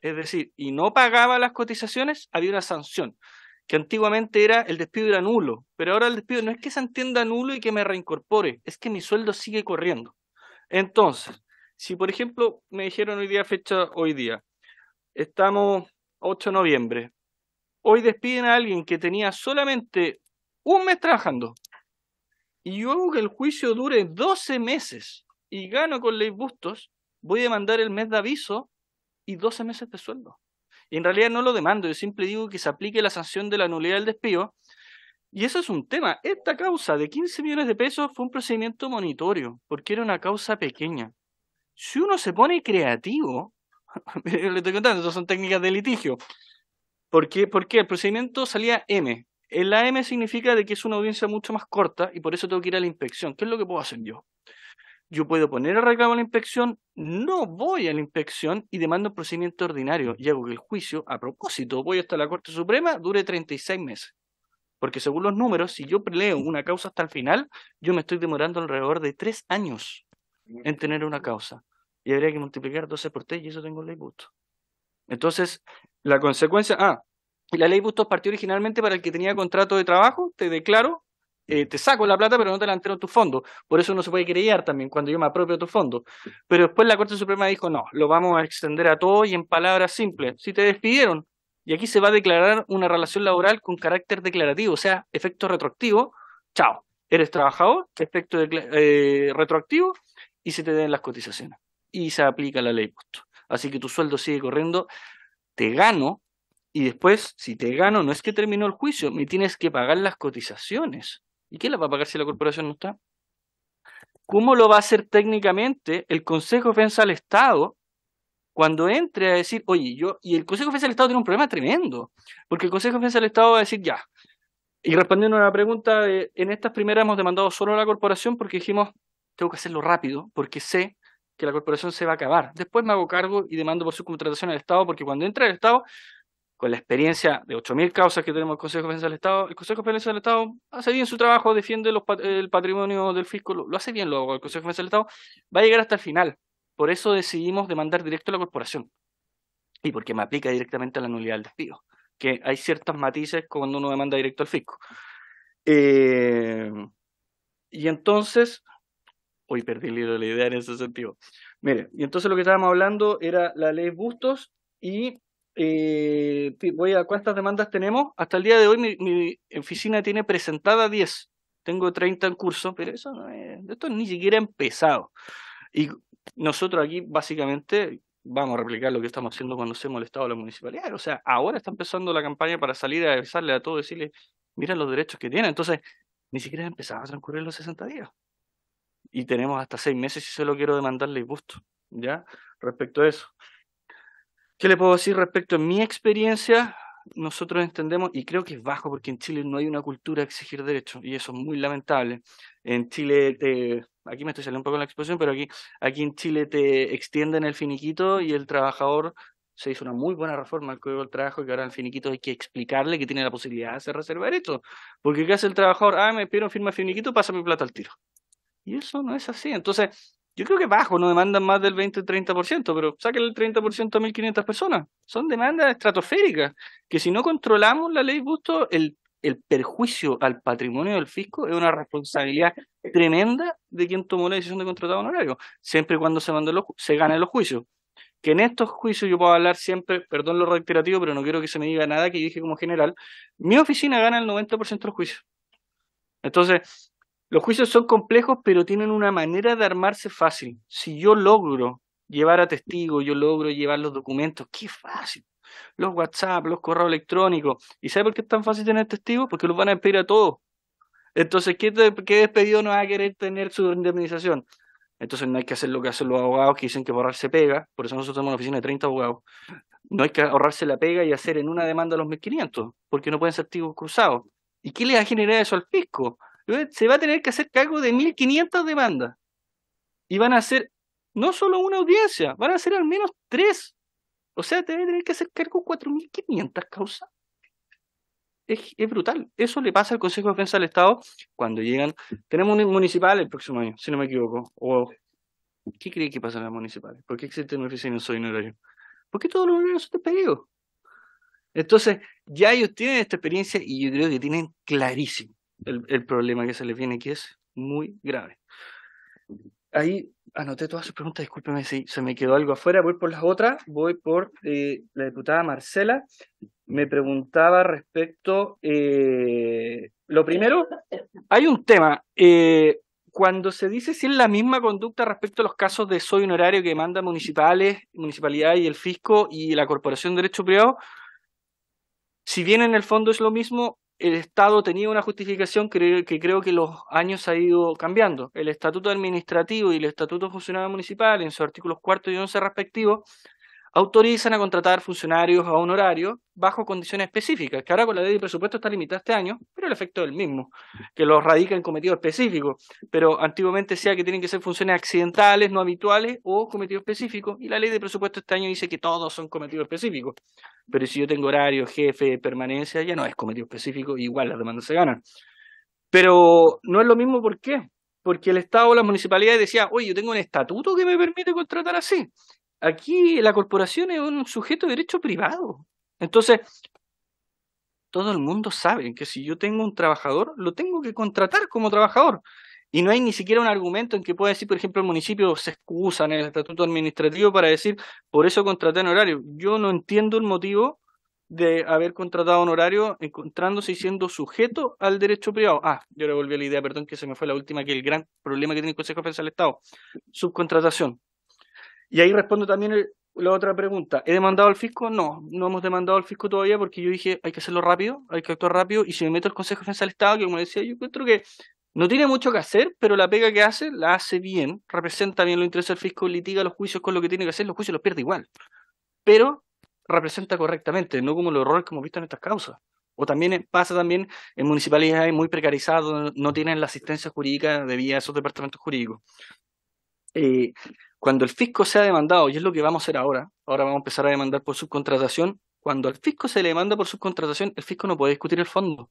es decir, y no pagaba las cotizaciones, había una sanción, que antiguamente era el despido era nulo, pero ahora el despido no es que se entienda nulo y que me reincorpore, es que mi sueldo sigue corriendo. Entonces, si por ejemplo me dijeron hoy día fecha, hoy día, estamos 8 de noviembre, hoy despiden a alguien que tenía solamente un mes trabajando y yo que el juicio dure 12 meses y gano con ley bustos, voy a demandar el mes de aviso y 12 meses de sueldo. Y en realidad no lo demando, yo siempre digo que se aplique la sanción de la nulidad del despido. Y eso es un tema. Esta causa de 15 millones de pesos fue un procedimiento monitorio, porque era una causa pequeña si uno se pone creativo, le estoy contando, esas son técnicas de litigio. ¿Por qué? Porque el procedimiento salía M. la M significa de que es una audiencia mucho más corta y por eso tengo que ir a la inspección. ¿Qué es lo que puedo hacer yo? Yo puedo poner a reclamo la inspección, no voy a la inspección y demando un procedimiento ordinario y hago que el juicio, a propósito, voy hasta la Corte Suprema, dure 36 meses. Porque según los números, si yo leo una causa hasta el final, yo me estoy demorando alrededor de tres años en tener una causa. Y habría que multiplicar 12 por 3 y eso tengo ley Busto Entonces, la consecuencia, ah, la ley Busto partió originalmente para el que tenía contrato de trabajo, te declaro, eh, te saco la plata, pero no te la entero tu fondo. Por eso no se puede creer también cuando yo me apropio tu fondo. Pero después la Corte Suprema dijo, no, lo vamos a extender a todo y en palabras simples. Si te despidieron, y aquí se va a declarar una relación laboral con carácter declarativo, o sea, efecto retroactivo, chao, eres trabajador, efecto eh, retroactivo, y se te den las cotizaciones y se aplica la ley puesto. Así que tu sueldo sigue corriendo, te gano y después, si te gano, no es que terminó el juicio, me tienes que pagar las cotizaciones. ¿Y qué las va a pagar si la corporación no está? ¿Cómo lo va a hacer técnicamente el Consejo Defensa del Estado cuando entre a decir, oye, yo, y el Consejo Defensa del Estado tiene un problema tremendo, porque el Consejo Defensa del Estado va a decir, ya, y respondiendo a la pregunta, en estas primeras hemos demandado solo a la corporación porque dijimos, tengo que hacerlo rápido porque sé que la corporación se va a acabar. Después me hago cargo y demando por su contratación al Estado, porque cuando entra el Estado, con la experiencia de 8.000 causas que tenemos el Consejo de Defensa del Estado, el Consejo de Defensa del Estado hace bien su trabajo, defiende el patrimonio del fisco, lo, hace bien luego el Consejo de Defensa del Estado, va a llegar hasta el final. Por eso decidimos demandar directo a la corporación y porque me aplica directamente a la nulidad del despido, que hay ciertas matices cuando uno demanda directo al fisco. Eh, y entonces Hoy perdí la idea en ese sentido. Mire, y entonces lo que estábamos hablando era la ley Bustos y eh, voy a cuántas demandas tenemos. Hasta el día de hoy mi, oficina tiene presentada 10. Tengo 30 en curso, pero eso no esto ni siquiera ha empezado. Y nosotros aquí básicamente vamos a replicar lo que estamos haciendo cuando se Estado de la municipalidad. O sea, ahora está empezando la campaña para salir a avisarle a todos, decirle, miren los derechos que tiene Entonces, ni siquiera ha empezado a transcurrir los 60 días y tenemos hasta seis meses y solo quiero demandarle gusto, ¿ya? Respecto a eso. ¿Qué le puedo decir respecto a mi experiencia? Nosotros entendemos, y creo que es bajo, porque en Chile no hay una cultura de exigir derechos, y eso es muy lamentable. En Chile, te, aquí me estoy saliendo un poco en la exposición, pero aquí, aquí en Chile te extienden el finiquito y el trabajador se hizo una muy buena reforma al Código del Trabajo que ahora el finiquito hay que explicarle que tiene la posibilidad de hacer reservar esto Porque ¿qué hace el trabajador? Ah, me pidieron firma finiquito, pasa mi plata al tiro. Y eso no es así. Entonces, yo creo que bajo, no demandan más del 20-30%, pero saquen el 30% a 1.500 personas. Son demandas estratosféricas, que si no controlamos la ley justo el, el perjuicio al patrimonio del fisco es una responsabilidad tremenda de quien tomó la decisión de contratado honorario, siempre y cuando se, mandan los, se ganen los juicios. Que en estos juicios yo puedo hablar siempre, perdón lo reiterativo, pero no quiero que se me diga nada que dije como general, mi oficina gana el 90% de los juicios. Entonces, los juicios son complejos, pero tienen una manera de armarse fácil. Si yo logro llevar a testigos, yo logro llevar los documentos, qué fácil. Los WhatsApp, los correos electrónicos. ¿Y sabe por qué es tan fácil tener testigos? Porque los van a despedir a todos. Entonces, ¿qué, despedido no va a querer tener su indemnización? Entonces no hay que hacer lo que hacen los abogados que dicen que borrarse pega, por eso nosotros tenemos una oficina de 30 abogados. No hay que ahorrarse la pega y hacer en una demanda los 1.500, porque no pueden ser testigos cruzados. ¿Y qué le ha generado eso al fisco? se va a tener que hacer cargo de 1.500 demandas. Y van a hacer no solo una audiencia, van a hacer al menos tres. O sea, te va a tener que hacer cargo 4.500 causas. Es, brutal. Eso le pasa al Consejo de Defensa del Estado cuando llegan. Tenemos un municipal el próximo año, si no me equivoco. O, ¿Qué cree que pasa en las municipales? ¿Por qué existen oficinas en horario? ¿Por qué todos los gobiernos son despedidos? Entonces, ya ellos tienen esta experiencia y yo creo que tienen clarísimo el, problema que se les viene aquí es muy grave. Ahí anoté todas sus preguntas, discúlpeme si se me quedó algo afuera, voy por las otras, voy por eh, la diputada Marcela, me preguntaba respecto, eh, lo primero, hay un tema, eh, cuando se dice si es la misma conducta respecto a los casos de soy honorario que manda municipales, municipalidad y el fisco y la Corporación de Derecho Privado, si bien en el fondo es lo mismo, el Estado tenía una justificación que, que, creo que los años ha ido cambiando. El Estatuto Administrativo y el Estatuto Funcional Municipal, en sus artículos cuarto y once respectivos, autorizan a contratar funcionarios a un horario... bajo condiciones específicas, que ahora con la ley de presupuesto está limitada este año, pero el efecto es el mismo, que los radica en cometidos específicos, pero antiguamente decía que tienen que ser funciones accidentales, no habituales o cometidos específicos, y la ley de presupuesto este año dice que todos son cometidos específicos, pero si yo tengo horario, jefe, permanencia, ya no es cometido específico, igual las demandas se ganan. Pero no es lo mismo, ¿por qué? Porque el Estado o las municipalidades decía, oye, yo tengo un estatuto que me permite contratar así aquí la corporación es un sujeto de derecho privado. Entonces, todo el mundo sabe que si yo tengo un trabajador, lo tengo que contratar como trabajador. Y no hay ni siquiera un argumento en que pueda decir, por ejemplo, el municipio se excusa en el estatuto administrativo para decir, por eso contraté en horario. Yo no entiendo el motivo de haber contratado un horario encontrándose y siendo sujeto al derecho privado. Ah, yo le volví a la idea, perdón, que se me fue la última, que el gran problema que tiene el Consejo de del Estado, subcontratación. Y ahí respondo también la otra pregunta. ¿He demandado al fisco? No, no hemos demandado al fisco todavía porque yo dije hay que hacerlo rápido, hay que actuar rápido. Y si me meto al Consejo de Defensa del Estado, que como decía, yo encuentro que no tiene mucho que hacer, pero la pega que hace la hace bien, representa bien los intereses del fisco, litiga los juicios con lo que tiene que hacer, los juicios los pierde igual. Pero representa correctamente, no como los errores que hemos visto en estas causas. O también pasa también en municipalidades muy precarizadas, no tienen la asistencia jurídica debida a esos departamentos jurídicos. Eh, cuando el fisco se ha demandado, y es lo que vamos a hacer ahora, ahora vamos a empezar a demandar por subcontratación, cuando al fisco se le demanda por subcontratación, el fisco no puede discutir el fondo.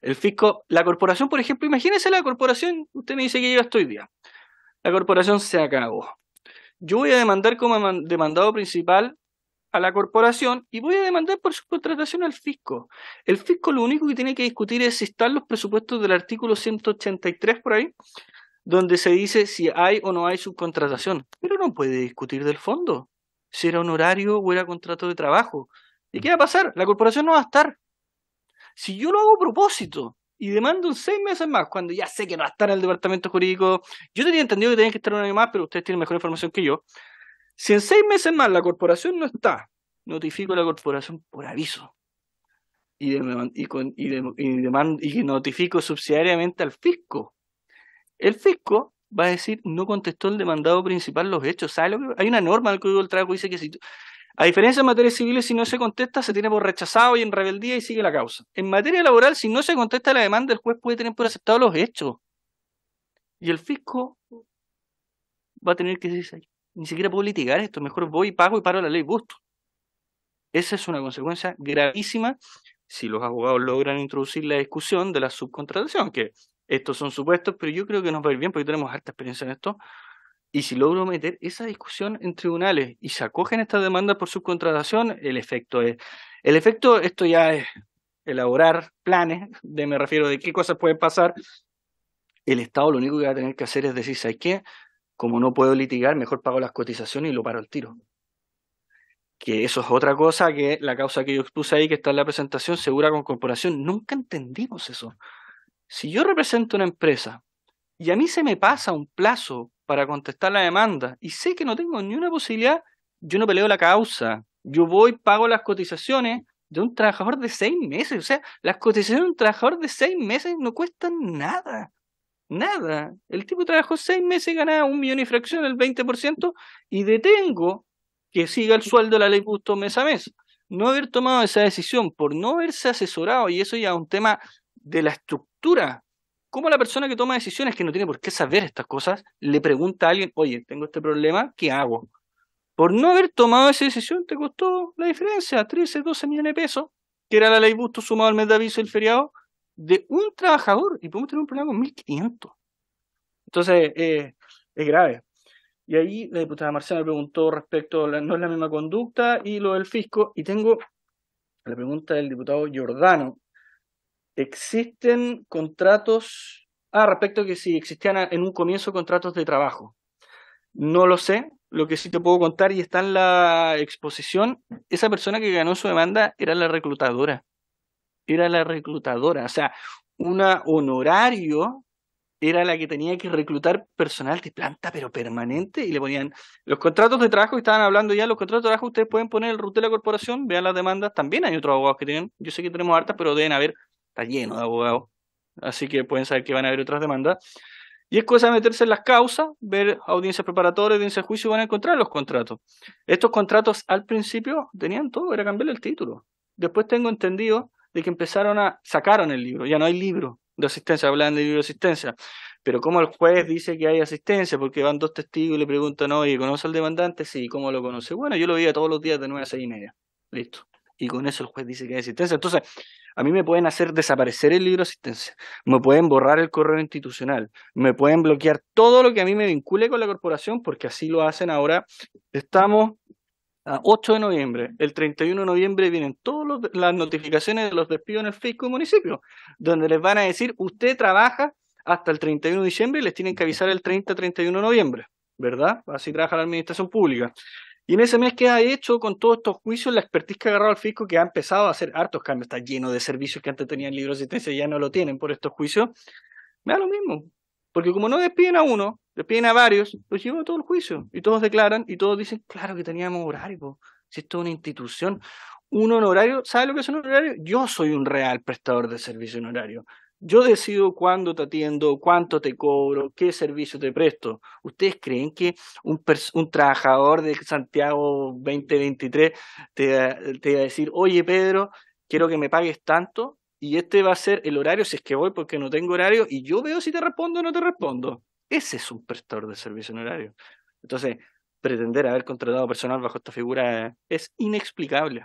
El fisco, la corporación, por ejemplo, imagínese la corporación, usted me dice que yo estoy hoy día. La corporación se acabó. Yo voy a demandar como demandado principal a la corporación y voy a demandar por subcontratación al fisco. El fisco lo único que tiene que discutir es si están los presupuestos del artículo 183 por ahí donde se dice si hay o no hay subcontratación, pero no puede discutir del fondo, si era honorario o era contrato de trabajo. ¿Y qué va a pasar? La corporación no va a estar. Si yo lo hago a propósito y demando en seis meses más, cuando ya sé que no va a estar el departamento jurídico, yo tenía entendido que tenía que estar un año más, pero ustedes tienen mejor información que yo. Si en seis meses más la corporación no está, notifico a la corporación por aviso. Y, y, y notifico subsidiariamente al fisco el fisco va a decir, no contestó el demandado principal los hechos. Hay una norma del Código del Trabajo que dice que si... A diferencia de materias civiles, si no se contesta, se tiene por rechazado y en rebeldía y sigue la causa. En materia laboral, si no se contesta la demanda, el juez puede tener por aceptado los hechos. Y el fisco va a tener que decir, ni siquiera puedo litigar esto, mejor voy y pago y paro la ley gusto. Esa es una consecuencia gravísima si los abogados logran introducir la discusión de la subcontratación, que estos son supuestos, pero yo creo que nos va a ir bien porque tenemos harta experiencia en esto. Y si logro meter esa discusión en tribunales y se acogen estas demandas por subcontratación, el efecto es. El efecto, esto ya es elaborar planes, de me refiero de qué cosas pueden pasar. El Estado lo único que va a tener que hacer es decir, ¿sabes qué? Como no puedo litigar, mejor pago las cotizaciones y lo paro al tiro. Que eso es otra cosa que la causa que yo expuse ahí, que está en la presentación, segura con corporación, nunca entendimos eso. Si yo represento una empresa y a mí se me pasa un plazo para contestar la demanda y sé que no tengo ni una posibilidad, yo no peleo la causa. Yo voy, pago las cotizaciones de un trabajador de seis meses. O sea, las cotizaciones de un trabajador de seis meses no cuestan nada. Nada. El tipo trabajó seis meses, ganaba un millón y fracción, el 20%, y detengo que siga el sueldo de la ley justo mes a mes. No haber tomado esa decisión por no haberse asesorado, y eso ya es un tema de la estructura. ¿Cómo la persona que toma decisiones, que no tiene por qué saber estas cosas, le pregunta a alguien, oye, tengo este problema, ¿qué hago? Por no haber tomado esa decisión te costó la diferencia, 13, 12 millones de pesos, que era la ley Busto sumado al mes de aviso y el feriado, de un trabajador y podemos tener un problema con 1.500. Entonces, eh, es grave. Y ahí la diputada Marcela me preguntó respecto, a la, no es la misma conducta y lo del fisco. Y tengo la pregunta del diputado Giordano, Existen contratos. Ah, respecto que si existían en un comienzo contratos de trabajo. No lo sé. Lo que sí te puedo contar y está en la exposición, esa persona que ganó su demanda era la reclutadora. Era la reclutadora. O sea, una honorario era la que tenía que reclutar personal de planta, pero permanente, y le ponían los contratos de trabajo, estaban hablando ya, los contratos de trabajo, ustedes pueden poner el RUT de la corporación, vean las demandas, también hay otros abogados que tienen, yo sé que tenemos hartas, pero deben haber está lleno de abogados. Así que pueden saber que van a haber otras demandas. Y es cosa de meterse en las causas, ver audiencias preparatorias, audiencias de juicio y van a encontrar los contratos. Estos contratos al principio tenían todo, era cambiarle el título. Después tengo entendido de que empezaron a, sacaron el libro, ya no hay libro de asistencia, hablan de libro de asistencia. Pero como el juez dice que hay asistencia, porque van dos testigos y le preguntan, oye, ¿conoce al demandante? Sí, ¿cómo lo conoce? Bueno, yo lo veía todos los días de 9 a 6 y media. Listo y con eso el juez dice que hay asistencia. Entonces, a mí me pueden hacer desaparecer el libro de asistencia, me pueden borrar el correo institucional, me pueden bloquear todo lo que a mí me vincule con la corporación, porque así lo hacen ahora. Estamos a 8 de noviembre, el 31 de noviembre vienen todas las notificaciones de los despidos en el fisco y municipio, donde les van a decir, usted trabaja hasta el 31 de diciembre y les tienen que avisar el 30-31 de noviembre, ¿verdad? Así trabaja la administración pública. Y en ese mes que ha hecho con todos estos juicios, la expertise que ha agarrado al fisco, que ha empezado a hacer hartos cambios, está lleno de servicios que antes tenían libros de asistencia y ya no lo tienen por estos juicios, me da lo mismo. Porque como no despiden a uno, despiden a varios, pues llevan todo el juicio. Y todos declaran y todos dicen, claro que teníamos horario, si esto es una institución. Un honorario, ¿sabe lo que es un honorario? Yo soy un real prestador de servicio horario. Yo decido cuándo te atiendo, cuánto te cobro, qué servicio te presto. ¿Ustedes creen que un, trabajador de Santiago 2023 te, te va a decir, oye Pedro, quiero que me pagues tanto y este va a ser el horario si es que voy porque no tengo horario y yo veo si te respondo o no te respondo? Ese es un prestador de servicio en horario. Entonces, pretender haber contratado personal bajo esta figura es inexplicable.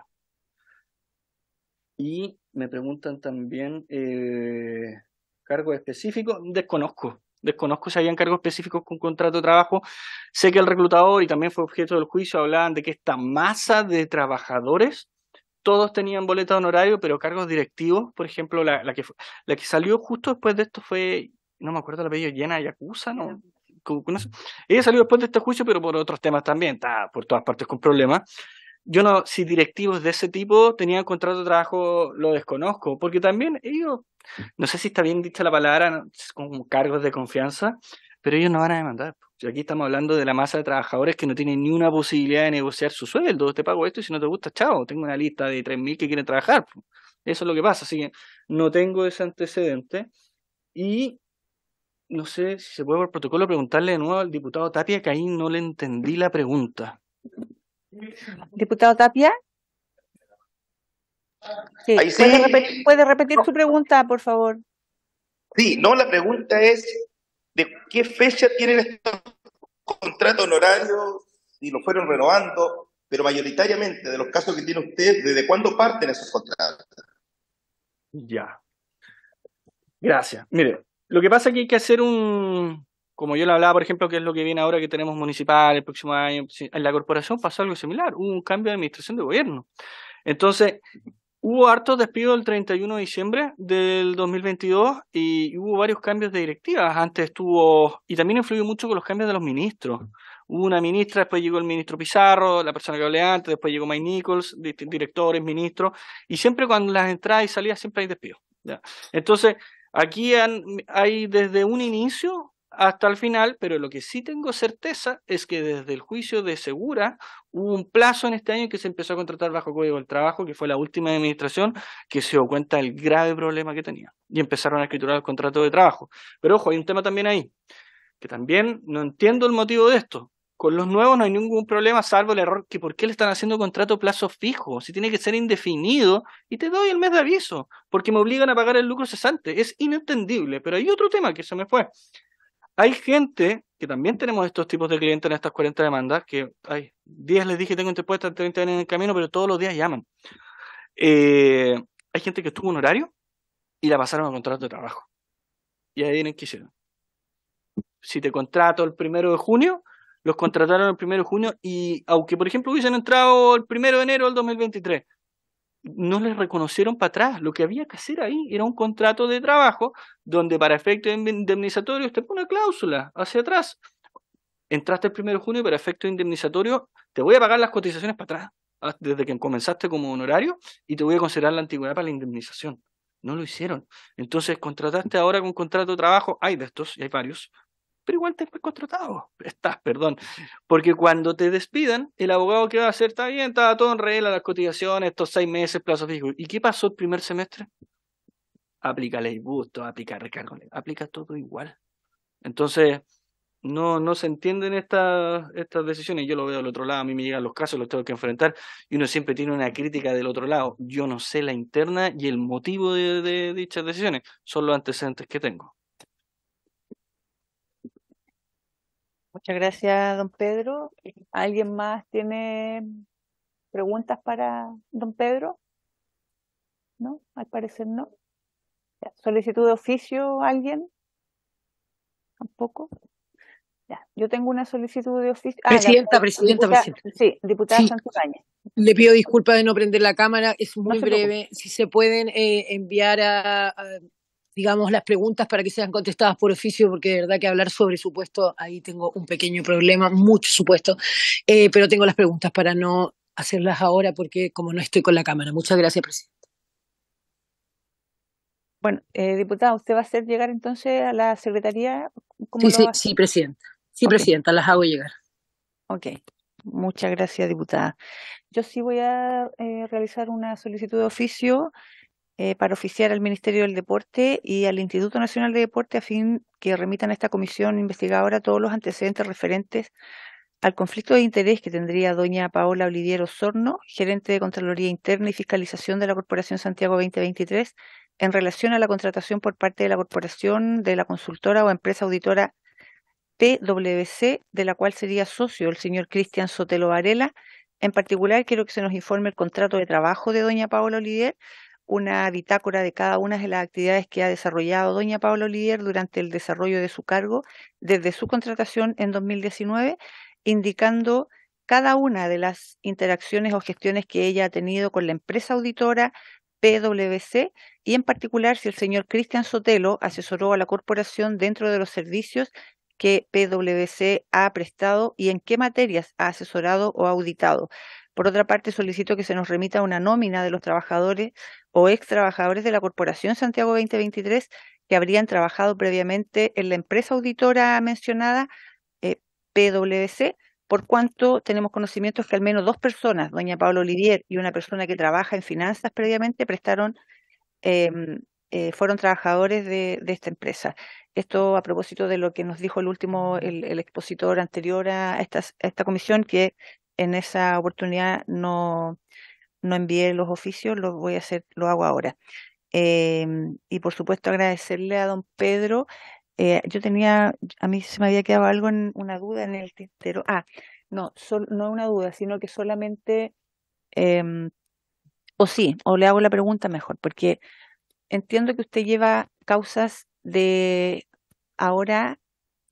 Y me preguntan también eh, cargos específicos. Desconozco, desconozco si habían cargos específicos con contrato de trabajo. Sé que el reclutador, y también fue objeto del juicio, hablaban de que esta masa de trabajadores, todos tenían boleta de honorario, pero cargos directivos, por ejemplo, la, la que, la que salió justo después de esto fue, no me acuerdo el apellido, y Yakuza, ¿no? Ella salió después de este juicio, pero por otros temas también, está por todas partes con problemas yo no, si directivos de ese tipo tenían contrato de trabajo, lo desconozco, porque también ellos, no sé si está bien dicha la palabra, como cargos de confianza, pero ellos no van a demandar. aquí estamos hablando de la masa de trabajadores que no tienen ni una posibilidad de negociar su sueldo, te pago esto y si no te gusta, chao, tengo una lista de 3.000 que quieren trabajar. Eso es lo que pasa, así que no tengo ese antecedente. Y no sé si se puede por protocolo preguntarle de nuevo al diputado Tapia, que ahí no le entendí la pregunta. Diputado Tapia. ¿Puede, repetir, su pregunta, por favor? Sí, no, la pregunta es de qué fecha tienen estos contratos honorarios, y los fueron renovando, pero mayoritariamente de los casos que tiene usted, ¿desde cuándo parten esos contratos? Ya. Gracias. Mire, lo que pasa es que hay que hacer un, como yo le hablaba, por ejemplo, que es lo que viene ahora que tenemos municipal el próximo año, en la corporación pasó algo similar, hubo un cambio de administración de gobierno. Entonces, hubo hartos despidos el 31 de diciembre del 2022 y hubo varios cambios de directivas. Antes estuvo, y también influyó mucho con los cambios de los ministros. Hubo una ministra, después llegó el ministro Pizarro, la persona que hablé antes, después llegó Mike Nichols, directores, ministros, y siempre cuando las entradas y salidas siempre hay despidos. Entonces, aquí hay desde un inicio hasta el final, pero lo que sí tengo certeza es que desde el juicio de Segura hubo un plazo en este año que se empezó a contratar bajo código del trabajo, que fue la última administración que se dio cuenta del grave problema que tenía y empezaron a escriturar el contrato de trabajo. Pero ojo, hay un tema también ahí, que también no entiendo el motivo de esto. Con los nuevos no hay ningún problema, salvo el error que por qué le están haciendo contrato plazo fijo, si tiene que ser indefinido, y te doy el mes de aviso, porque me obligan a pagar el lucro cesante. Es inentendible, pero hay otro tema que se me fue hay gente que también tenemos estos tipos de clientes en estas 40 demandas, que hay 10 les dije tengo interpuestas, 30 en el camino, pero todos los días llaman. Eh, hay gente que estuvo un horario y la pasaron a contrato de trabajo. Y ahí vienen que hicieron. Si te contrato el primero de junio, los contrataron el primero de junio y aunque, por ejemplo, hubiesen entrado el primero de enero del 2023, no les reconocieron para atrás. Lo que había que hacer ahí era un contrato de trabajo donde para efecto indemnizatorio te pone una cláusula hacia atrás. Entraste el 1 de junio para efecto indemnizatorio te voy a pagar las cotizaciones para atrás, ah, desde que comenzaste como honorario, y te voy a considerar la antigüedad para la indemnización. No lo hicieron. Entonces contrataste ahora con contrato de trabajo, hay de estos, y hay varios, pero igual te has contratado. Estás, perdón. Porque cuando te despidan, el abogado que va a hacer, está bien, está todo en regla, las cotizaciones, estos seis meses, plazo fijo. ¿Y qué pasó el primer semestre? Aplica ley busto, aplica recargo, aplica todo igual. Entonces, no, no se entienden estas, estas decisiones. Yo lo veo del otro lado, a mí me llegan los casos, los tengo que enfrentar, y uno siempre tiene una crítica del otro lado. Yo no sé la interna y el motivo de dichas decisiones, son los antecedentes que tengo. Muchas gracias, don Pedro. ¿Alguien más tiene preguntas para don Pedro? No, al parecer no. ¿Solicitud de oficio alguien? Tampoco. Yo tengo una solicitud de oficio. Ah, presidenta, presidenta, presidenta. Sí, diputada sí. Le pido disculpas de no prender la cámara, es muy breve. Si se pueden eh, enviar a, digamos, las preguntas para que sean contestadas por oficio, porque de verdad que hablar sobre supuesto, ahí tengo un pequeño problema, mucho supuesto, eh, pero tengo las preguntas para no hacerlas ahora porque como no estoy con la cámara. Muchas gracias, presidente. Bueno, eh, diputada, ¿usted va a hacer llegar entonces a la Secretaría? sí, sí, presidenta. Sí, presidenta, las hago llegar. Ok, muchas gracias, diputada. Yo sí voy a eh, realizar una solicitud de oficio eh, para oficiar al Ministerio del Deporte y al Instituto Nacional de Deporte a fin que remitan a esta comisión investigadora todos los antecedentes referentes al conflicto de interés que tendría doña Paola Olivier Osorno, gerente de Contraloría Interna y Fiscalización de la Corporación Santiago 2023, en relación a la contratación por parte de la corporación de la consultora o empresa auditora PWC, de la cual sería socio el señor Cristian Sotelo Varela. En particular, quiero que se nos informe el contrato de trabajo de doña Paola Olivier, una bitácora de cada una de las actividades que ha desarrollado doña Paula Olivier durante el desarrollo de su cargo desde su contratación en 2019, indicando cada una de las interacciones o gestiones que ella ha tenido con la empresa auditora PwC y en particular si el señor Cristian Sotelo asesoró a la corporación dentro de los servicios que PwC ha prestado y en qué materias ha asesorado o auditado. Por otra parte, solicito que se nos remita una nómina de los trabajadores o ex trabajadores de la Corporación Santiago 2023 que habrían trabajado previamente en la empresa auditora mencionada, eh, PwC, por cuanto tenemos conocimientos que al menos dos personas, doña Paula Olivier y una persona que trabaja en finanzas previamente, prestaron, em, eh, fueron trabajadores de, esta empresa. Esto a propósito de lo que nos dijo el último, el, expositor anterior a esta, a esta comisión, que en esa oportunidad no, no envié los oficios, lo voy a hacer, lo hago ahora. Em, y por supuesto agradecerle a don Pedro. Eh, yo tenía, a mí se me había quedado algo en una duda en el tintero. Ah, no, sol, no una duda, sino que solamente, eh, o sí, o le hago la pregunta mejor, porque entiendo que usted lleva causas de ahora,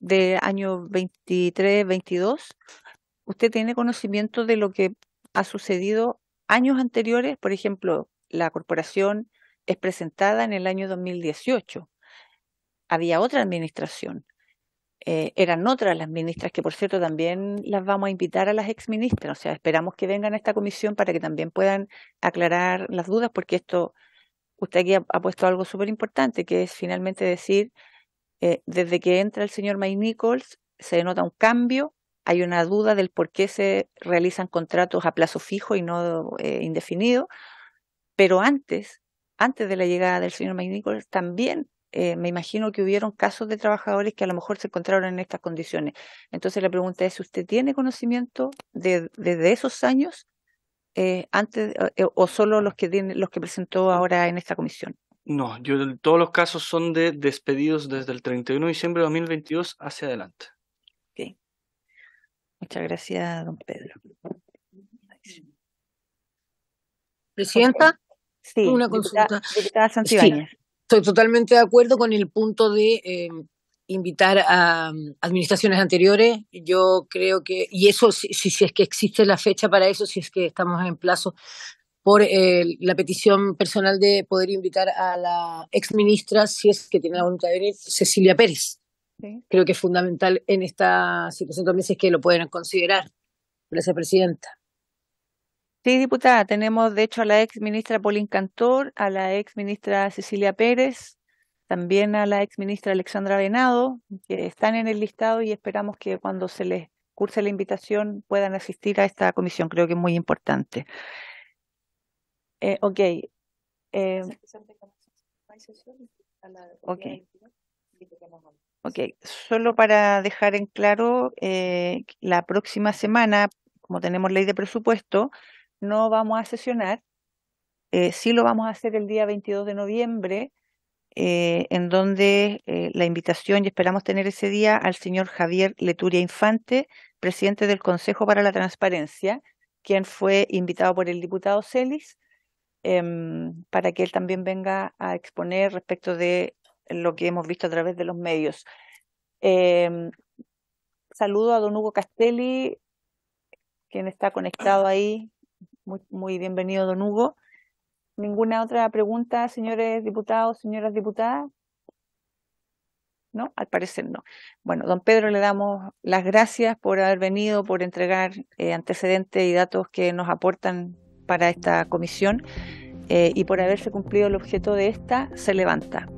de año 23, 22, usted tiene conocimiento de lo que ha sucedido años anteriores. Por ejemplo, la corporación es presentada en el año 2018. Había otra administración. Eh, eran otras las ministras, que por cierto también las vamos a invitar a las exministras. O sea, esperamos que vengan a esta comisión para que también puedan aclarar las dudas, porque esto, usted aquí ha, puesto algo súper importante, que es finalmente decir, eh, desde que entra el señor May Nichols, se denota un cambio hay una duda del por qué se realizan contratos a plazo fijo y no eh, indefinido, pero antes, antes de la llegada del señor McNichol, también eh, me imagino que hubieron casos de trabajadores que a lo mejor se encontraron en estas condiciones. Entonces la pregunta es usted tiene conocimiento de, esos años eh, antes o solo los que, tiene, los que presentó ahora en esta comisión. No, yo, todos los casos son de despedidos desde el 31 de diciembre de 2022 hacia adelante. Muchas gracias, don Pedro. Presidenta, sí, una consulta. Diputada, estoy totalmente de acuerdo con el punto de eh, invitar a mm, administraciones anteriores. Yo creo que, y eso, si, si es que existe la fecha para eso, si es que estamos en plazo, por eh, la petición personal de poder invitar a la exministra, si es que tiene la voluntad de venir, Cecilia Pérez creo que es fundamental en esta situación también, si es que lo puedan considerar. Gracias, Presidenta. Sí, diputada, tenemos de hecho a la ex ministra Paulín Cantor, a la ex ministra Cecilia Pérez, también a la ex ministra Alexandra Venado, que están en el listado y esperamos que cuando se les curse la invitación puedan asistir a esta comisión, creo que es muy importante. Eh, ok. Eh, okay. Ok, solo para dejar en claro, eh, la próxima semana, como tenemos ley de presupuesto, no vamos a sesionar. Eh, sí lo vamos a hacer el día 22 de noviembre, eh, en donde la invitación, y esperamos tener ese día, al señor Javier Leturia Infante, presidente del Consejo para la Transparencia, quien fue invitado por el diputado Celis, em, para que él también venga a exponer respecto de lo que hemos visto a través de los medios. Em, saludo a don Hugo Castelli, quien está conectado ahí. Muy, bienvenido, don Hugo. ¿Ninguna otra pregunta, señores diputados, señoras diputadas? ¿no? Al parecer no. Bueno, don Pedro, le damos las gracias por haber venido, por entregar eh, antecedentes y datos que nos aportan para esta comisión. Eh, y por haberse cumplido el objeto de esta, se levanta.